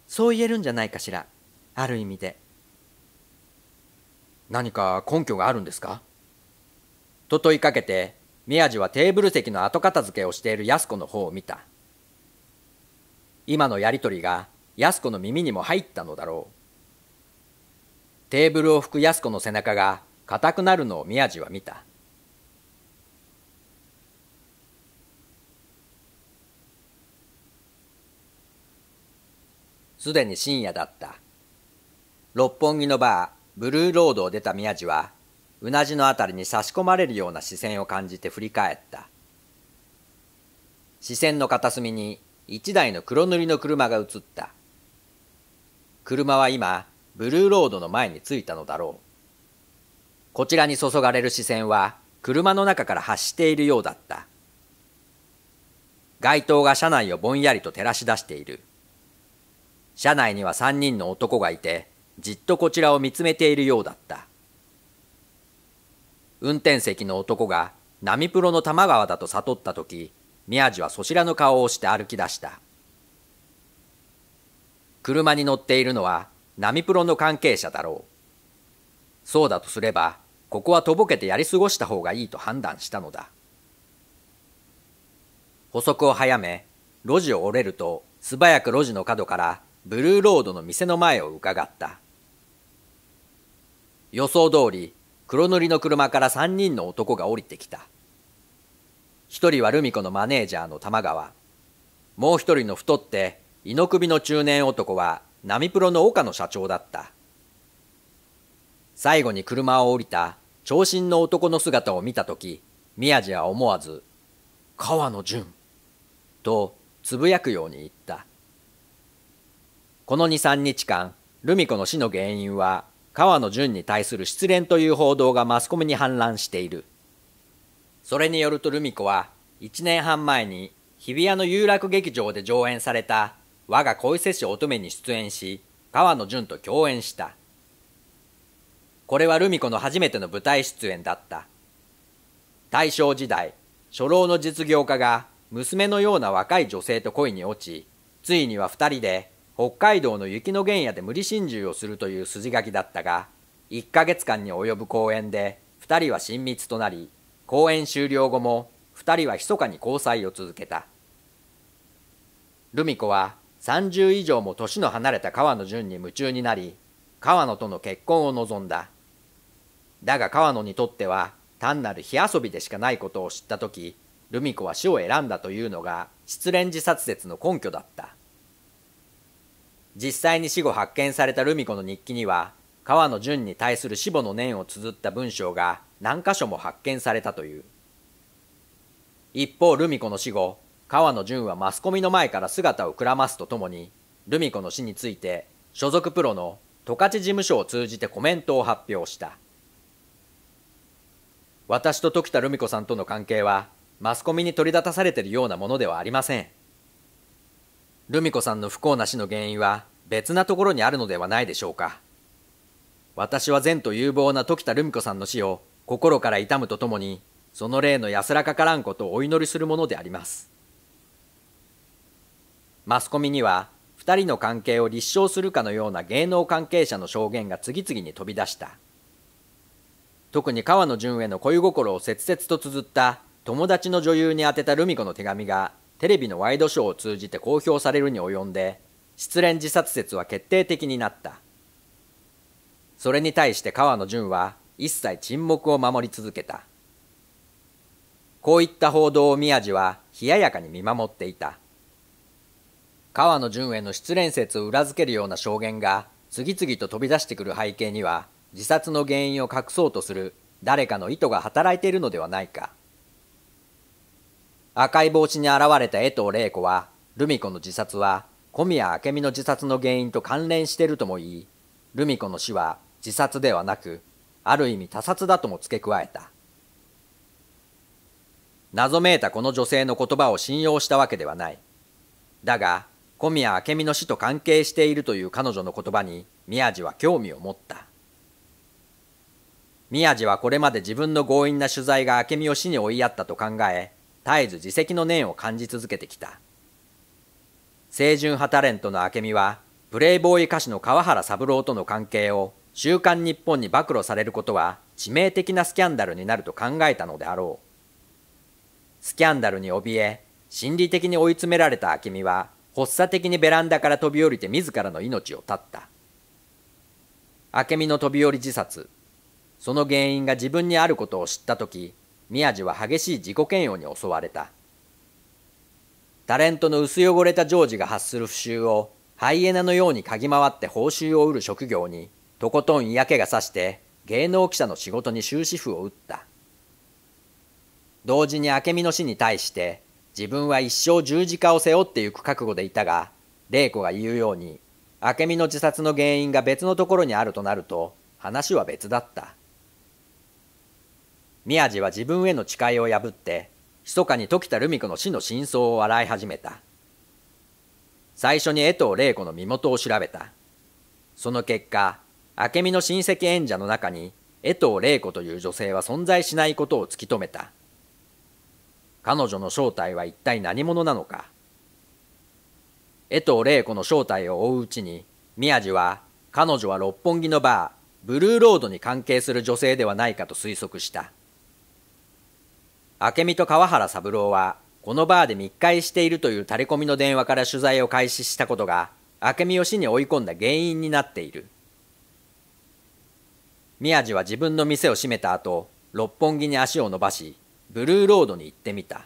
Speaker 1: そう言えるんじゃないかしらある意味で何か根拠があるんですかと問いかけて宮地はテーブル席の後片付けをしている安子の方を見た今のやり取りが安子の耳にも入ったのだろうテーブルを拭く安子の背中が硬くなるのを宮地は見たすでに深夜だった。六本木のバー、ブルーロードを出た宮地は、うなじのあたりに差し込まれるような視線を感じて振り返った。視線の片隅に一台の黒塗りの車が映った。車は今、ブルーロードの前に着いたのだろう。こちらに注がれる視線は、車の中から発しているようだった。街灯が車内をぼんやりと照らし出している。車内には3人の男がいて、じっとこちらを見つめているようだった。運転席の男がミプロの多摩川だと悟った時、宮地はそちらの顔をして歩き出した。車に乗っているのはミプロの関係者だろう。そうだとすれば、ここはとぼけてやり過ごした方がいいと判断したのだ。補足を早め、路地を折れると素早く路地の角からブルーロードの店の前を伺った。予想通り、黒塗りの車から三人の男が降りてきた。一人はルミ子のマネージャーの玉川。もう一人の太って、胃の首の中年男は、ナミプロの岡野社長だった。最後に車を降りた、長身の男の姿を見たとき、宮地は思わず、川野淳、とつぶやくように言った。この2、3日間、ルミ子の死の原因は、川野淳に対する失恋という報道がマスコミに氾濫している。それによるとルミ子は、1年半前に日比谷の有楽劇場で上演された我が恋せし乙女に出演し、川野淳と共演した。これはルミ子の初めての舞台出演だった。大正時代、初老の実業家が娘のような若い女性と恋に落ち、ついには二人で北海道の雪の原野で無理心中をするという筋書きだったが、1ヶ月間に及ぶ公演で2人は親密となり、公演終了後も2人は密かに交際を続けた。ルミ子は30以上も年の離れた川野淳に夢中になり、川野との結婚を望んだ。だが川野にとっては単なる火遊びでしかないことを知った時、ルミ子は死を選んだというのが失恋自殺説の根拠だった。実際に死後発見されたルミ子の日記には川野淳に対する死母の念を綴った文章が何箇所も発見されたという一方ルミ子の死後川野淳はマスコミの前から姿をくらますとともにルミ子の死について所属プロの十勝事務所を通じてコメントを発表した私と時田ルミ子さんとの関係はマスコミに取り立たされているようなものではありませんルミ子さんの不幸な死の原因は別なところにあるのではないでしょうか。私は善と有望な時田ルミ子さんの死を心から痛むとともに、その霊の安らかからんことをお祈りするものであります。マスコミには、二人の関係を立証するかのような芸能関係者の証言が次々に飛び出した。特に川野純への恋心を切々と綴った友達の女優に宛てたルミ子の手紙がテレビのワイドショーを通じて公表されるに及んで失恋自殺説は決定的になったそれに対して川野純は一切沈黙を守り続けたこういった報道を宮地は冷ややかに見守っていた川野純への失恋説を裏付けるような証言が次々と飛び出してくる背景には自殺の原因を隠そうとする誰かの意図が働いているのではないか赤い帽子に現れた江藤玲子は、ルミ子の自殺は小宮明美の自殺の原因と関連しているとも言い、ルミ子の死は自殺ではなく、ある意味他殺だとも付け加えた。謎めいたこの女性の言葉を信用したわけではない。だが、小宮明美の死と関係しているという彼女の言葉に宮地は興味を持った。宮地はこれまで自分の強引な取材が明美を死に追いやったと考え、絶えず自責の念を感じ続けてきた清純派タレントの明美はプレイボーイ歌手の川原三郎との関係を「週刊日本」に暴露されることは致命的なスキャンダルになると考えたのであろうスキャンダルに怯え心理的に追い詰められた明美は発作的にベランダから飛び降りて自らの命を絶った明美の飛び降り自殺その原因が自分にあることを知った時宮地は激しい自己嫌悪に襲われたタレントの薄汚れたジョージが発する不臭をハイエナのように嗅ぎ回って報酬を得る職業にとことん嫌気がさして芸能記者の仕事に終止符を打った同時に明美の死に対して自分は一生十字架を背負ってゆく覚悟でいたが玲子が言うように明美の自殺の原因が別のところにあるとなると話は別だった宮地は自分への誓いを破って密かに時田留美子の死の真相を洗い始めた最初に江藤玲子の身元を調べたその結果明美の親戚縁者の中に江藤玲子という女性は存在しないことを突き止めた彼女の正体は一体何者なのか江藤玲子の正体を追ううちに宮地は彼女は六本木のバーブルーロードに関係する女性ではないかと推測した明美と川原三郎はこのバーで密会しているというタレコミの電話から取材を開始したことが明美を死に追い込んだ原因になっている宮地は自分の店を閉めた後六本木に足を伸ばしブルーロードに行ってみた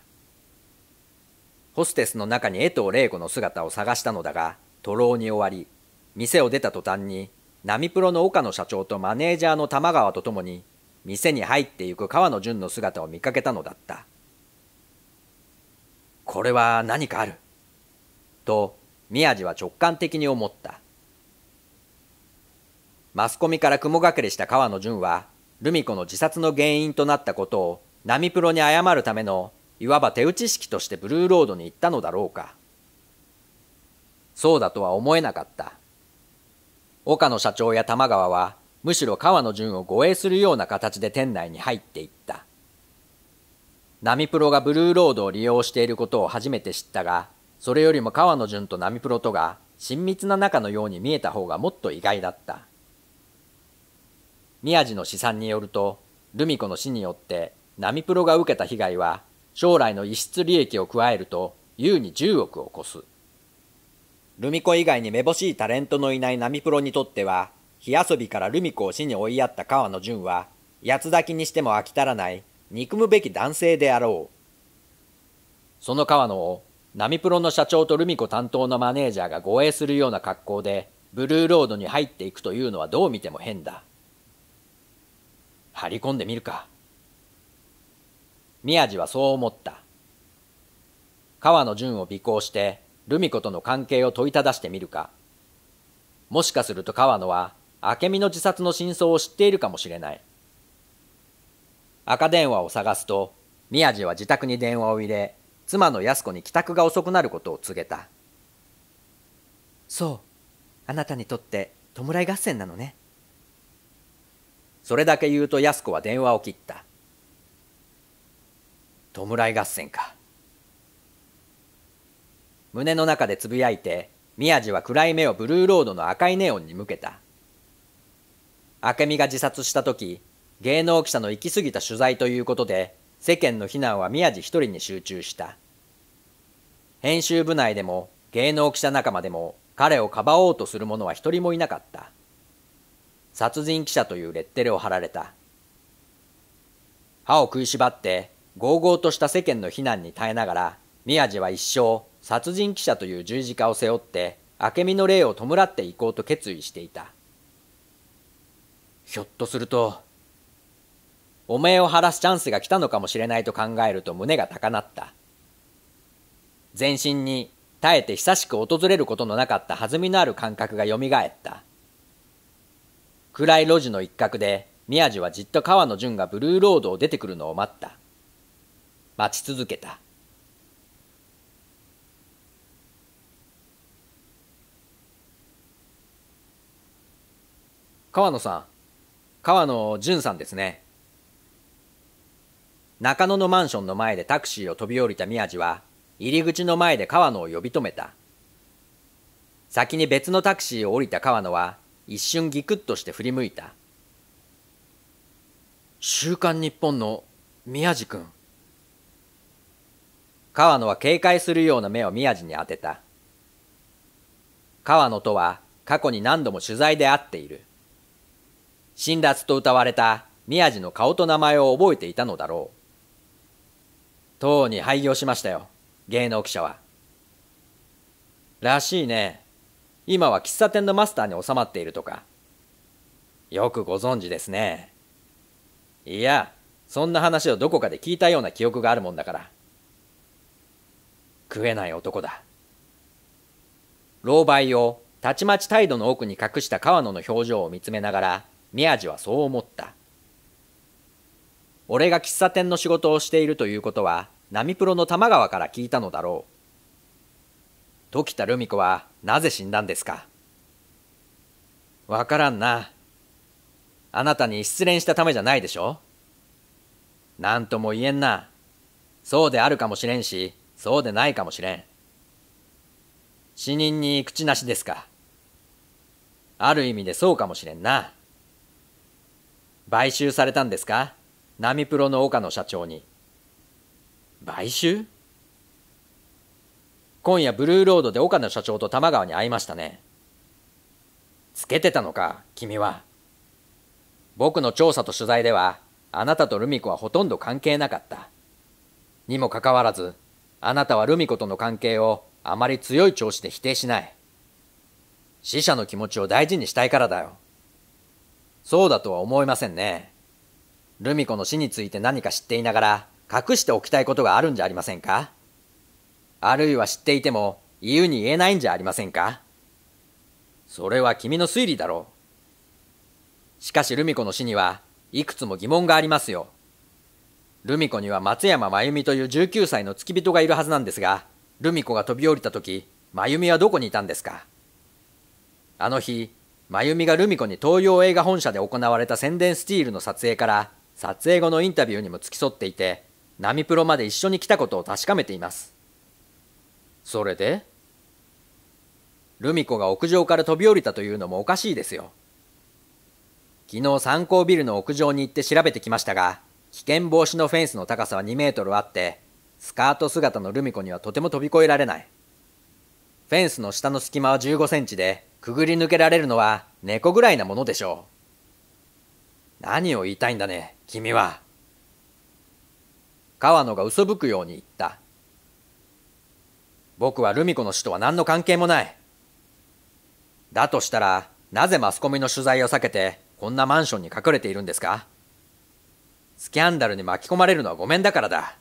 Speaker 1: ホステスの中に江藤玲子の姿を探したのだが徒労に終わり店を出た途端にナミプロの岡野社長とマネージャーの玉川と共に店に入っていく川野純の姿を見かけたのだったこれは何かあると宮地は直感的に思ったマスコミから雲隠れした川野純はルミ子の自殺の原因となったことをナミプロに謝るためのいわば手打ち式としてブルーロードに行ったのだろうかそうだとは思えなかった岡野社長や玉川はむしろ川野淳を護衛するような形で店内に入っていったナミプロがブルーロードを利用していることを初めて知ったがそれよりも川野淳とナミプロとが親密な仲のように見えた方がもっと意外だった宮地の試算によるとルミ子の死によってナミプロが受けた被害は将来の逸失利益を加えると優に10億を超すルミ子以外にめぼしいタレントのいないナミプロにとっては火遊びからルミ子を死に追いやった川野淳は、八つ咲きにしても飽き足らない、憎むべき男性であろう。その川野を、ナミプロの社長とルミ子担当のマネージャーが護衛するような格好で、ブルーロードに入っていくというのはどう見ても変だ。張り込んでみるか。宮地はそう思った。川野淳を尾行して、ルミ子との関係を問いただしてみるか。もしかすると川野は、明美の自殺の真相を知っているかもしれない。赤電話を探すと、宮地は自宅に電話を入れ、妻の安子に帰宅が遅くなることを告げた。そう、あなたにとって弔い合戦なのね。それだけ言うと安子は電話を切った。弔い合戦か。胸の中でつぶやいて、宮地は暗い目をブルーロードの赤いネオンに向けた。明美が自殺した時芸能記者の行き過ぎた取材ということで世間の非難は宮地一人に集中した編集部内でも芸能記者仲間でも彼をかばおうとする者は一人もいなかった殺人記者というレッテルを貼られた歯を食いしばってごうごうとした世間の非難に耐えながら宮地は一生殺人記者という十字架を背負って明美の霊を弔っていこうと決意していたひょっとすると、汚名を晴らすチャンスが来たのかもしれないと考えると胸が高鳴った。全身に耐えて久しく訪れることのなかった弾みのある感覚が蘇った。暗い路地の一角で宮地はじっと川野淳がブルーロードを出てくるのを待った。待ち続けた。川野さん川野淳さんですね中野のマンションの前でタクシーを飛び降りた宮地は入り口の前で川野を呼び止めた先に別のタクシーを降りた川野は一瞬ギクッとして振り向いた「週刊日本の宮地君」川野は警戒するような目を宮地に当てた川野とは過去に何度も取材で会っている辛辣と歌われた宮地の顔と名前を覚えていたのだろう。とうに廃業しましたよ、芸能記者は。らしいね。今は喫茶店のマスターに収まっているとか。よくご存知ですね。いや、そんな話をどこかで聞いたような記憶があるもんだから。食えない男だ。狼狽をたちまち態度の奥に隠した川野の表情を見つめながら、宮地はそう思った。俺が喫茶店の仕事をしているということは、ナミプロの玉川から聞いたのだろう。時田留美子はなぜ死んだんですかわからんな。あなたに失恋したためじゃないでしょなんとも言えんな。そうであるかもしれんし、そうでないかもしれん。死人に口なしですか。ある意味でそうかもしれんな。買収されたんですかナミプロの岡野社長に。買収今夜ブルーロードで岡野社長と玉川に会いましたね。つけてたのか、君は。僕の調査と取材では、あなたとルミ子はほとんど関係なかった。にもかかわらず、あなたはルミ子との関係をあまり強い調子で否定しない。死者の気持ちを大事にしたいからだよ。そうだとは思いませんね。ルミ子の死について何か知っていながら隠しておきたいことがあるんじゃありませんかあるいは知っていても言うに言えないんじゃありませんかそれは君の推理だろう。しかしルミ子の死にはいくつも疑問がありますよ。ルミ子には松山真由美という19歳の付き人がいるはずなんですが、ルミ子が飛び降りた時、真由美はどこにいたんですかあの日、真由美がルミ子に東洋映画本社で行われた宣伝スチールの撮影から撮影後のインタビューにも付き添っていてナミプロまで一緒に来たことを確かめていますそれでルミ子が屋上から飛び降りたというのもおかしいですよ昨日参考ビルの屋上に行って調べてきましたが危険防止のフェンスの高さは2メートルあってスカート姿のルミ子にはとても飛び越えられないフェンスの下の隙間は15センチでくぐり抜けられるのは猫ぐらいなものでしょう。何を言いたいんだね、君は。川野が嘘吹くように言った。僕はルミ子の死とは何の関係もない。だとしたら、なぜマスコミの取材を避けて、こんなマンションに隠れているんですかスキャンダルに巻き込まれるのはごめんだからだ。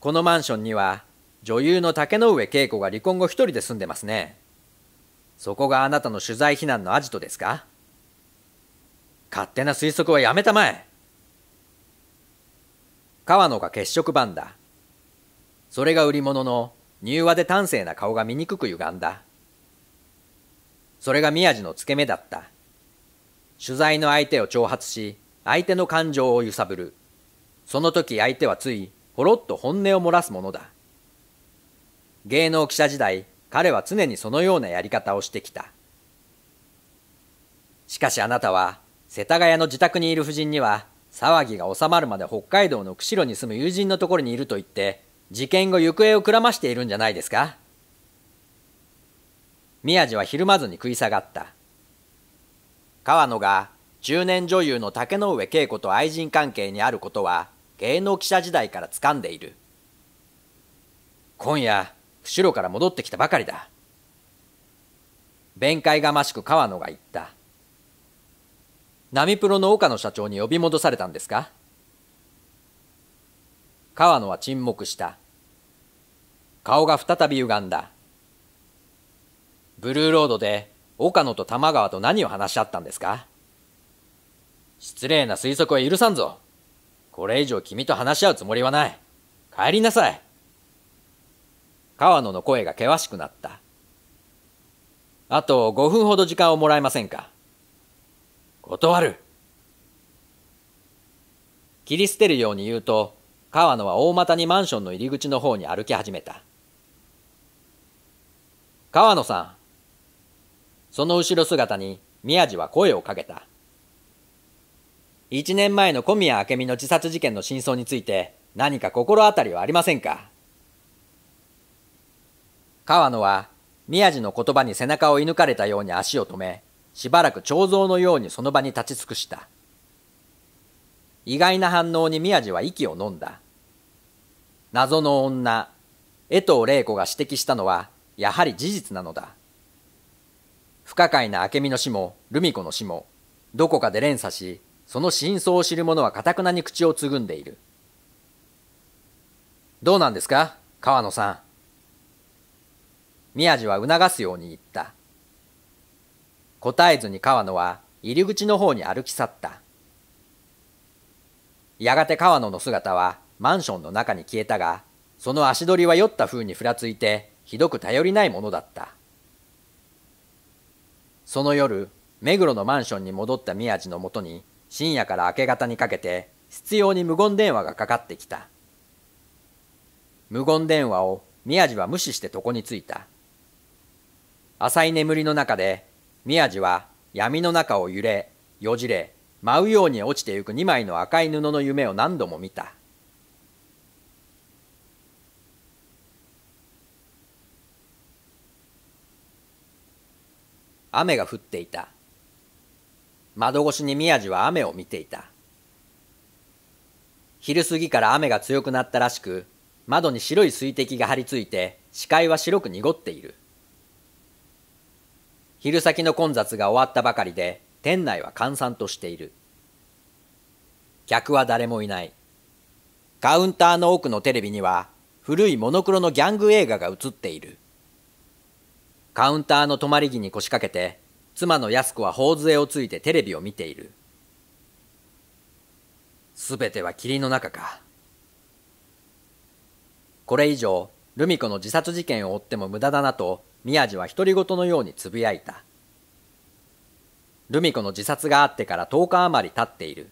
Speaker 1: このマンションには、女優の竹上恵子が離婚後一人で住んでますね。そこがあなたの取材避難のアジトですか勝手な推測はやめたまえ川野が血色版だ。それが売り物の柔和で端正な顔が醜く歪んだ。それが宮地の付け目だった。取材の相手を挑発し、相手の感情を揺さぶる。その時相手はつい、ほろっと本音を漏らすものだ。芸能記者時代、彼は常にそのようなやり方をしてきた。しかしあなたは、世田谷の自宅にいる夫人には、騒ぎが収まるまで北海道の釧路に住む友人のところにいると言って、事件後行方をくらましているんじゃないですか宮地はひるまずに食い下がった。川野が中年女優の竹上恵子と愛人関係にあることは芸能記者時代から掴んでいる。今夜、釧路から戻ってきたばかりだ。弁解がましく川野が言った。ナミプロの岡野社長に呼び戻されたんですか川野は沈黙した。顔が再び歪んだ。ブルーロードで岡野と玉川と何を話し合ったんですか失礼な推測は許さんぞ。これ以上君と話し合うつもりはない。帰りなさい。川野の声が険しくなった。あと5分ほど時間をもらえませんか断る。切り捨てるように言うと、川野は大股にマンションの入り口の方に歩き始めた。川野さん。その後ろ姿に宮地は声をかけた。一年前の小宮明美の自殺事件の真相について何か心当たりはありませんか川野は宮地の言葉に背中を射抜かれたように足を止めしばらく彫像のようにその場に立ち尽くした意外な反応に宮地は息を飲んだ謎の女江藤玲子が指摘したのはやはり事実なのだ不可解な明美の死もルミ子の死もどこかで連鎖しその真相を知る者はかたくなに口をつぐんでいるどうなんですか川野さん宮地は促すように言った。答えずに川野は入り口の方に歩き去った。やがて川野の姿はマンションの中に消えたが、その足取りは酔った風にふらついて、ひどく頼りないものだった。その夜、目黒のマンションに戻った宮地のもとに、深夜から明け方にかけて、執拗に無言電話がかかってきた。無言電話を宮地は無視して床についた。浅い眠りの中で宮地は闇の中を揺れよじれ舞うように落ちてゆく2枚の赤い布の夢を何度も見た雨が降っていた窓越しに宮地は雨を見ていた昼過ぎから雨が強くなったらしく窓に白い水滴が張り付いて視界は白く濁っている昼先の混雑が終わったばかりで、店内は閑散としている。客は誰もいない。カウンターの奥のテレビには、古いモノクロのギャング映画が映っている。カウンターの泊まり木に腰掛けて、妻の安子は頬杖をついてテレビを見ている。すべては霧の中か。これ以上、ルミ子の自殺事件を追っても無駄だなと、宮地は独り言のようにつぶやいた。ルミ子の自殺があってから10日余り経っている。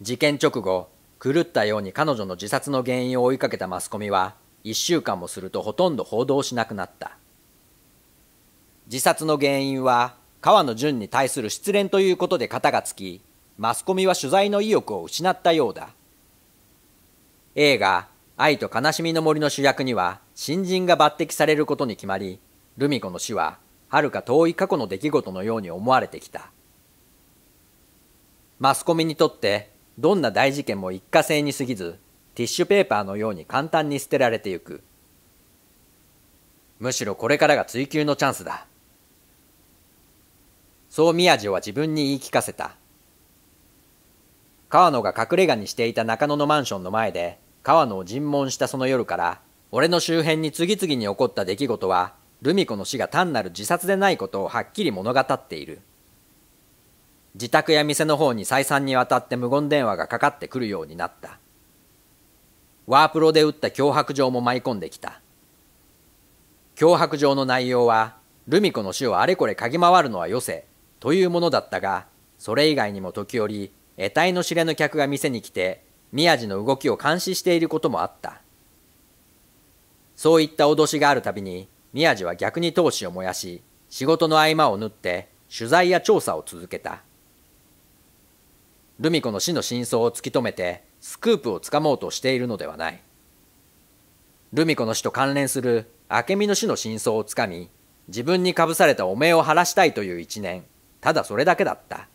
Speaker 1: 事件直後、狂ったように彼女の自殺の原因を追いかけたマスコミは、1週間もするとほとんど報道しなくなった。自殺の原因は、川野淳に対する失恋ということで型がつき、マスコミは取材の意欲を失ったようだ。映画、愛と悲しみの森の主役には新人が抜擢されることに決まり、ルミ子の死は遥か遠い過去の出来事のように思われてきた。マスコミにとってどんな大事件も一過性に過ぎず、ティッシュペーパーのように簡単に捨てられてゆく。むしろこれからが追求のチャンスだ。そう宮地は自分に言い聞かせた。川野が隠れ家にしていた中野のマンションの前で川野を尋問したその夜から、俺の周辺に次々に起こった出来事は、ルミ子の死が単なる自殺でないことをはっきり物語っている。自宅や店の方に再三にわたって無言電話がかかってくるようになった。ワープロで打った脅迫状も舞い込んできた。脅迫状の内容は、ルミ子の死をあれこれ嗅ぎ回るのはよせ、というものだったが、それ以外にも時折、得体の知れぬ客が店に来て、宮地の動きを監視していることもあった。そういった脅しがあるたびに、宮地は逆に闘志を燃やし、仕事の合間を縫って取材や調査を続けた。ルミ子の死の真相を突き止めて、スクープをつかもうとしているのではない。ルミ子の死と関連する明美の死の真相をつかみ、自分にかぶされた汚名を晴らしたいという一年、ただそれだけだった。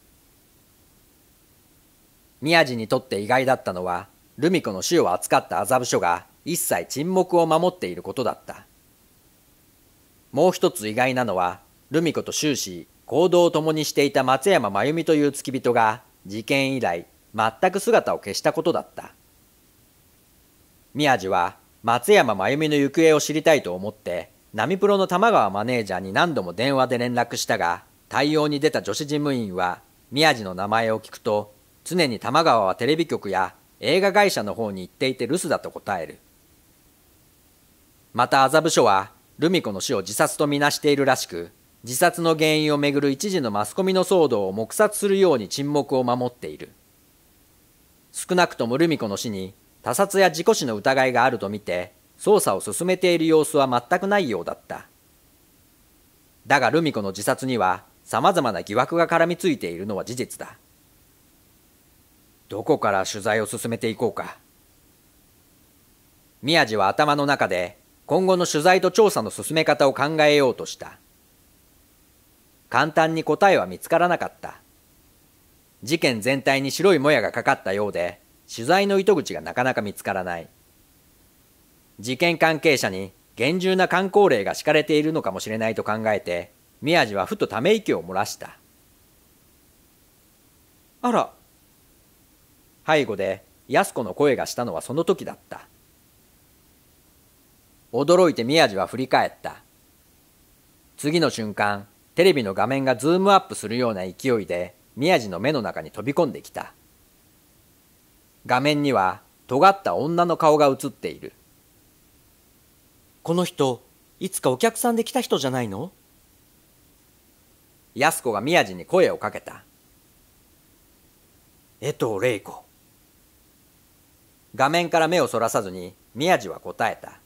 Speaker 1: 宮地にとって意外だったのは、ルミ子の死を扱った麻布署が一切沈黙を守っていることだった。もう一つ意外なのは、ルミ子と終始行動を共にしていた松山真由美という付き人が事件以来全く姿を消したことだった。宮地は松山真由美の行方を知りたいと思って、ナミプロの玉川マネージャーに何度も電話で連絡したが、対応に出た女子事務員は宮地の名前を聞くと常に玉川はテレビ局や映画会社の方に行っていて留守だと答える。また麻布署は、ルミ子の死を自殺とみなしているらしく、自殺の原因をめぐる一時のマスコミの騒動を黙殺するように沈黙を守っている。少なくともルミ子の死に他殺や事故死の疑いがあるとみて、捜査を進めている様子は全くないようだった。だがルミ子の自殺には様々な疑惑が絡みついているのは事実だ。どこから取材を進めていこうか。宮地は頭の中で今後の取材と調査の進め方を考えようとした。簡単に答えは見つからなかった。事件全体に白いもやがかかったようで、取材の糸口がなかなか見つからない。事件関係者に厳重な観光令が敷かれているのかもしれないと考えて、宮地はふとため息を漏らした。あら、背後で安子の声がしたのはその時だった驚いて宮地は振り返った次の瞬間テレビの画面がズームアップするような勢いで宮地の目の中に飛び込んできた画面には尖った女の顔が映っているこの人いつかお客さんで来た人じゃないの安子が宮地に声をかけた江藤玲子画面から目をそらさずに宮地は答えた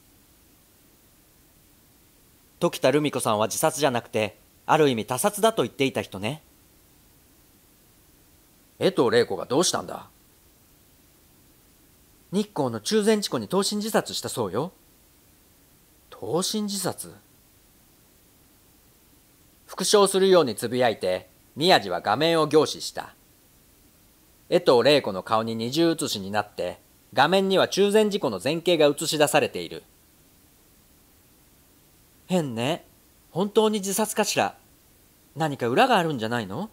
Speaker 1: 時田留美子さんは自殺じゃなくてある意味他殺だと言っていた人ね江藤玲子がどうしたんだ日光の中禅寺湖に投身自殺したそうよ投身自殺復唱するようにつぶやいて宮地は画面を凝視した江藤玲子の顔に二重写しになって画面には中禅寺湖の全景が映し出されている。変ね。本当に自殺かしら。何か裏があるんじゃないの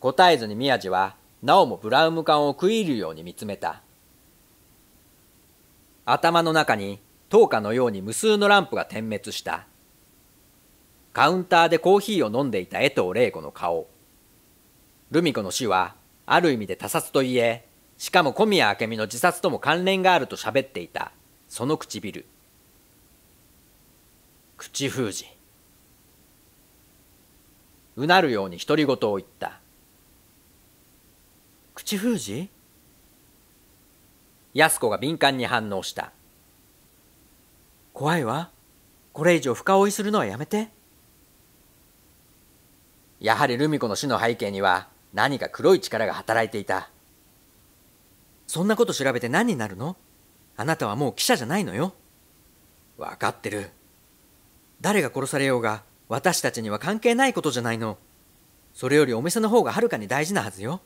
Speaker 1: 答えずに宮地は、なおもブラウム管を食い入るように見つめた。頭の中に灯火のように無数のランプが点滅した。カウンターでコーヒーを飲んでいた江藤玲子の顔。ルミ子の死は、ある意味で他殺といえ、しかも小宮明美の自殺とも関連があると喋っていたその唇口封じうなるように独り言を言った口封じ安子が敏感に反応した怖いわこれ以上深追いするのはやめてやはりルミ子の死の背景には何か黒い力が働いていたそんなこと調べて何になるのあなたはもう記者じゃないのよ。わかってる。誰が殺されようが、私たちには関係ないことじゃないの。それよりお店の方がはるかに大事なはずよ。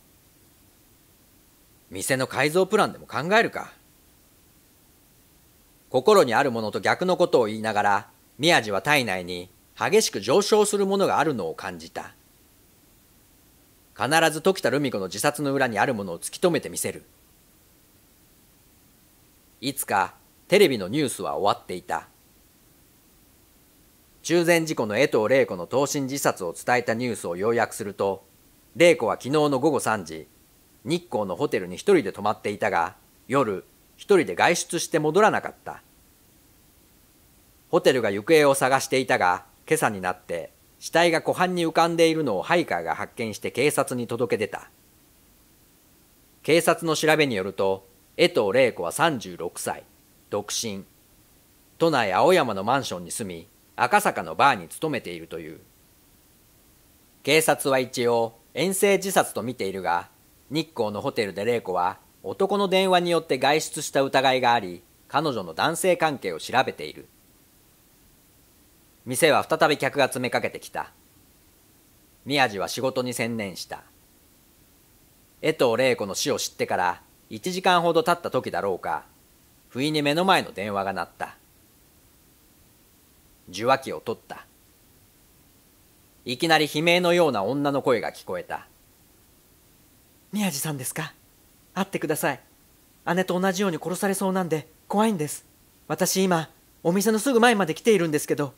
Speaker 1: 店の改造プランでも考えるか。心にあるものと逆のことを言いながら、宮地は体内に激しく上昇するものがあるのを感じた。必ず時田留美子の自殺の裏にあるものを突き止めてみせる。いつかテレビのニュースは終わっていた中禅寺湖の江藤玲子の投身自殺を伝えたニュースを要約すると玲子は昨日の午後3時日光のホテルに一人で泊まっていたが夜一人で外出して戻らなかったホテルが行方を探していたが今朝になって死体が湖畔に浮かんでいるのをハイカーが発見して警察に届け出た警察の調べによると江藤玲子は36歳独身都内青山のマンションに住み赤坂のバーに勤めているという警察は一応遠征自殺と見ているが日光のホテルで玲子は男の電話によって外出した疑いがあり彼女の男性関係を調べている店は再び客が詰めかけてきた宮地は仕事に専念した江藤玲子の死を知ってから1時間ほど経った時だろうか不意に目の前の電話が鳴った受話器を取ったいきなり悲鳴のような女の声が聞こえた宮地さんですか会ってください姉と同じように殺されそうなんで怖いんです私今お店のすぐ前まで来ているんですけど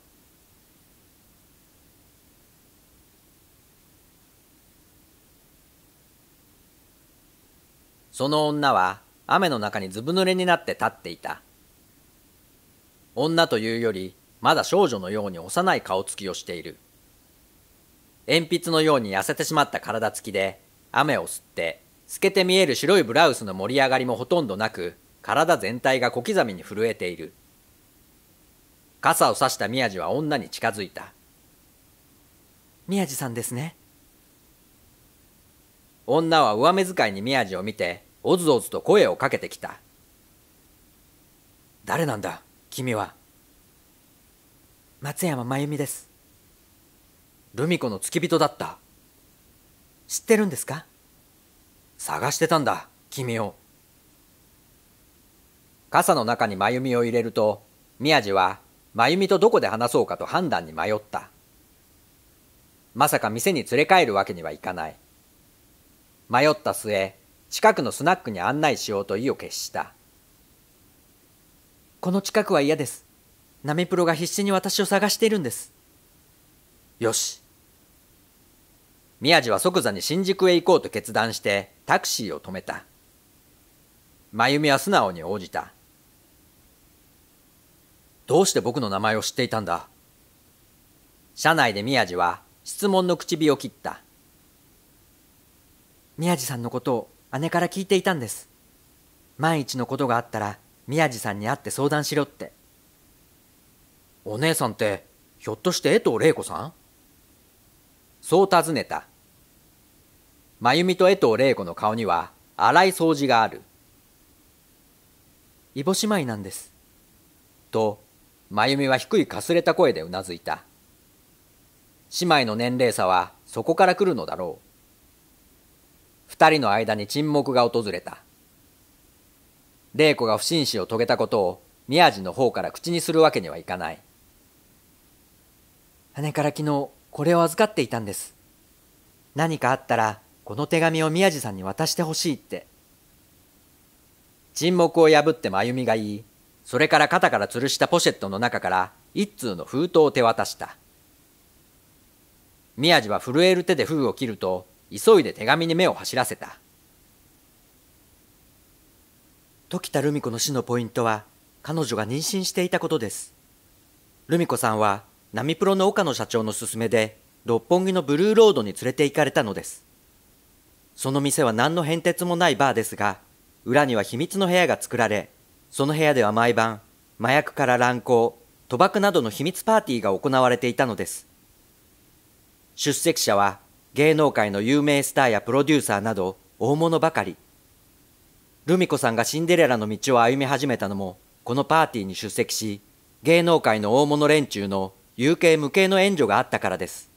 Speaker 1: その女は雨の中にずぶ濡れになって立っていた。女というより、まだ少女のように幼い顔つきをしている。鉛筆のように痩せてしまった体つきで、雨を吸って、透けて見える白いブラウスの盛り上がりもほとんどなく、体全体が小刻みに震えている。傘を差した宮地は女に近づいた。宮地さんですね。女は上目遣いに宮地を見て、おずおずと声をかけてきた誰なんだ君は松山真由美ですルミ子の付き人だった知ってるんですか探してたんだ君を傘の中に真由美を入れると宮地は真由美とどこで話そうかと判断に迷ったまさか店に連れ帰るわけにはいかない迷った末近くのスナックに案内しようと意を決したこの近くは嫌ですナミプロが必死に私を探しているんですよし宮地は即座に新宿へ行こうと決断してタクシーを止めた真由美は素直に応じたどうして僕の名前を知っていたんだ車内で宮地は質問の唇を切った宮地さんのことを姉から聞いていたんです万一のことがあったら宮地さんに会って相談しろってお姉さんってひょっとして江藤玲子さんそう尋ねた真由美と江藤玲子の顔には荒い掃除があるいぼ姉妹なんですと真由美は低いかすれた声でうなずいた姉妹の年齢差はそこから来るのだろう二人の間に沈黙が訪れた。玲子が不審死を遂げたことを宮地の方から口にするわけにはいかない。姉から昨日これを預かっていたんです。何かあったらこの手紙を宮地さんに渡してほしいって。沈黙を破って真由美が言い、それから肩から吊るしたポシェットの中から一通の封筒を手渡した。宮地は震える手で封を切ると、急いで手紙に目を走らせた時田留美子の死のポイントは彼女が妊娠していたことです留美子さんはナミプロの岡野社長の勧めで六本木のブルーロードに連れて行かれたのですその店は何の変哲もないバーですが裏には秘密の部屋が作られその部屋では毎晩麻薬から乱行賭博などの秘密パーティーが行われていたのです出席者は芸能界の有名スターやプロデューサーなど大物ばかりルミ子さんがシンデレラの道を歩み始めたのもこのパーティーに出席し芸能界の大物連中の有形無形の援助があったからです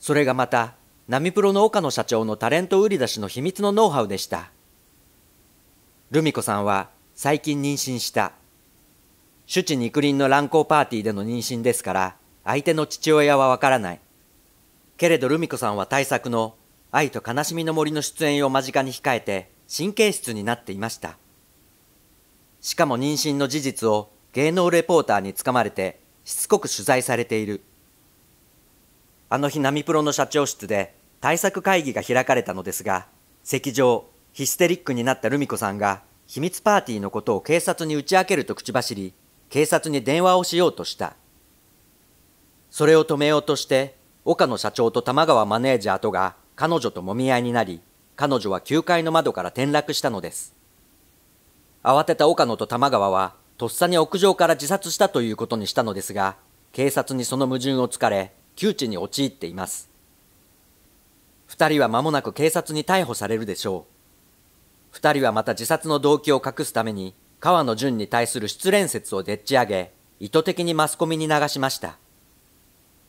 Speaker 1: それがまたナミプロの岡野社長のタレント売り出しの秘密のノウハウでしたルミ子さんは最近妊娠した主治肉林の乱交パーティーでの妊娠ですから相手の父親はわからないけれどルミ子さんは大作の愛と悲しみの森の出演を間近に控えて神経質になっていました。しかも妊娠の事実を芸能レポーターにつかまれてしつこく取材されている。あの日ナミプロの社長室で対策会議が開かれたのですが、席上、ヒステリックになったルミ子さんが秘密パーティーのことを警察に打ち明けると口走り、警察に電話をしようとした。それを止めようとして岡野社長と玉川マネージャーとが彼女ともみ合いになり、彼女は9階の窓から転落したのです。慌てた岡野と玉川は、とっさに屋上から自殺したということにしたのですが、警察にその矛盾をつかれ、窮地に陥っています。二人は間もなく警察に逮捕されるでしょう。二人はまた自殺の動機を隠すために、川野淳に対する失恋説をでっち上げ、意図的にマスコミに流しました。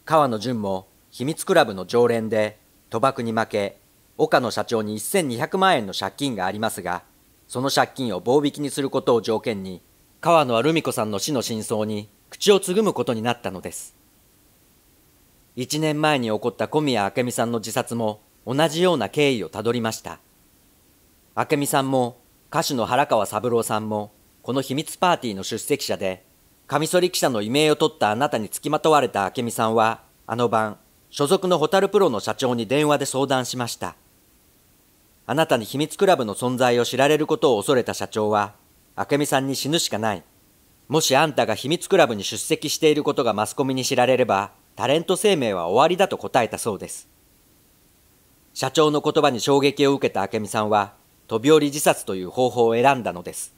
Speaker 1: 川野淳も秘密クラブの常連で賭博に負け岡野社長に1200万円の借金がありますがその借金を棒引きにすることを条件に川野はルミ子さんの死の真相に口をつぐむことになったのです1年前に起こった小宮明美さんの自殺も同じような経緯をたどりました明美さんも歌手の原川三郎さんもこの秘密パーティーの出席者でカミソリ記者の異名を取ったあなたに付きまとわれた明美さんはあの晩所属のホタルプロの社長に電話で相談しました。あなたに秘密クラブの存在を知られることを恐れた社長は、明美さんに死ぬしかない。もしあんたが秘密クラブに出席していることがマスコミに知られれば、タレント生命は終わりだと答えたそうです。社長の言葉に衝撃を受けた明美さんは、飛び降り自殺という方法を選んだのです。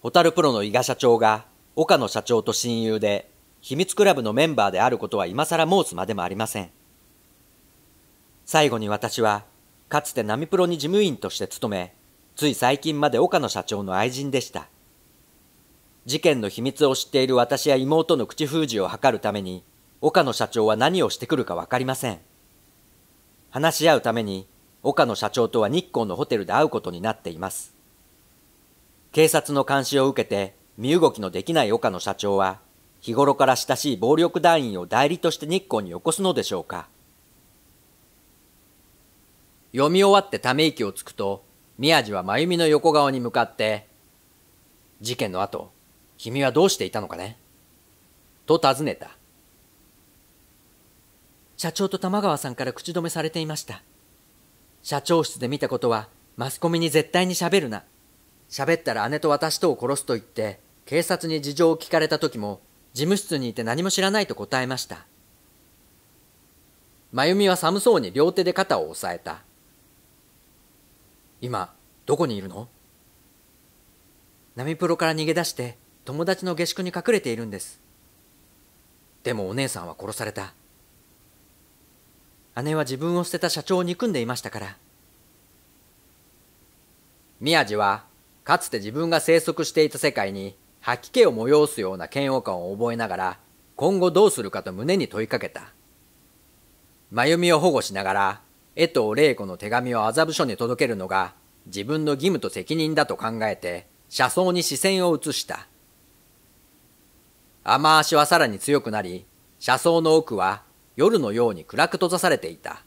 Speaker 1: ホタルプロの伊賀社長が、岡野社長と親友で秘密クラブのメンバーであることは今更申すまでもありません。最後に私は、かつてナミプロに事務員として勤め、つい最近まで岡野社長の愛人でした。事件の秘密を知っている私や妹の口封じを図るために、岡野社長は何をしてくるかわかりません。話し合うために、岡野社長とは日光のホテルで会うことになっています。警察の監視を受けて、身動きのできない岡野社長は、日頃から親しい暴力団員を代理として日光によこすのでしょうか読み終わってため息をつくと宮地は真由美の横顔に向かって事件の後君はどうしていたのかねと尋ねた社長と玉川さんから口止めされていました社長室で見たことはマスコミに絶対に喋るな喋ったら姉と私とを殺すと言って警察に事情を聞かれた時も事務室にいて何も知らないと答えました。真由美は寒そうに両手で肩を押さえた。今、どこにいるのナミプロから逃げ出して友達の下宿に隠れているんです。でもお姉さんは殺された。姉は自分を捨てた社長を憎んでいましたから。宮地はかつて自分が生息していた世界に吐き気を催すような嫌悪感を覚えながら、今後どうするかと胸に問いかけた。真由美を保護しながら、江藤玲子の手紙を麻布署に届けるのが、自分の義務と責任だと考えて、車窓に視線を移した。雨足はさらに強くなり、車窓の奥は夜のように暗く閉ざされていた。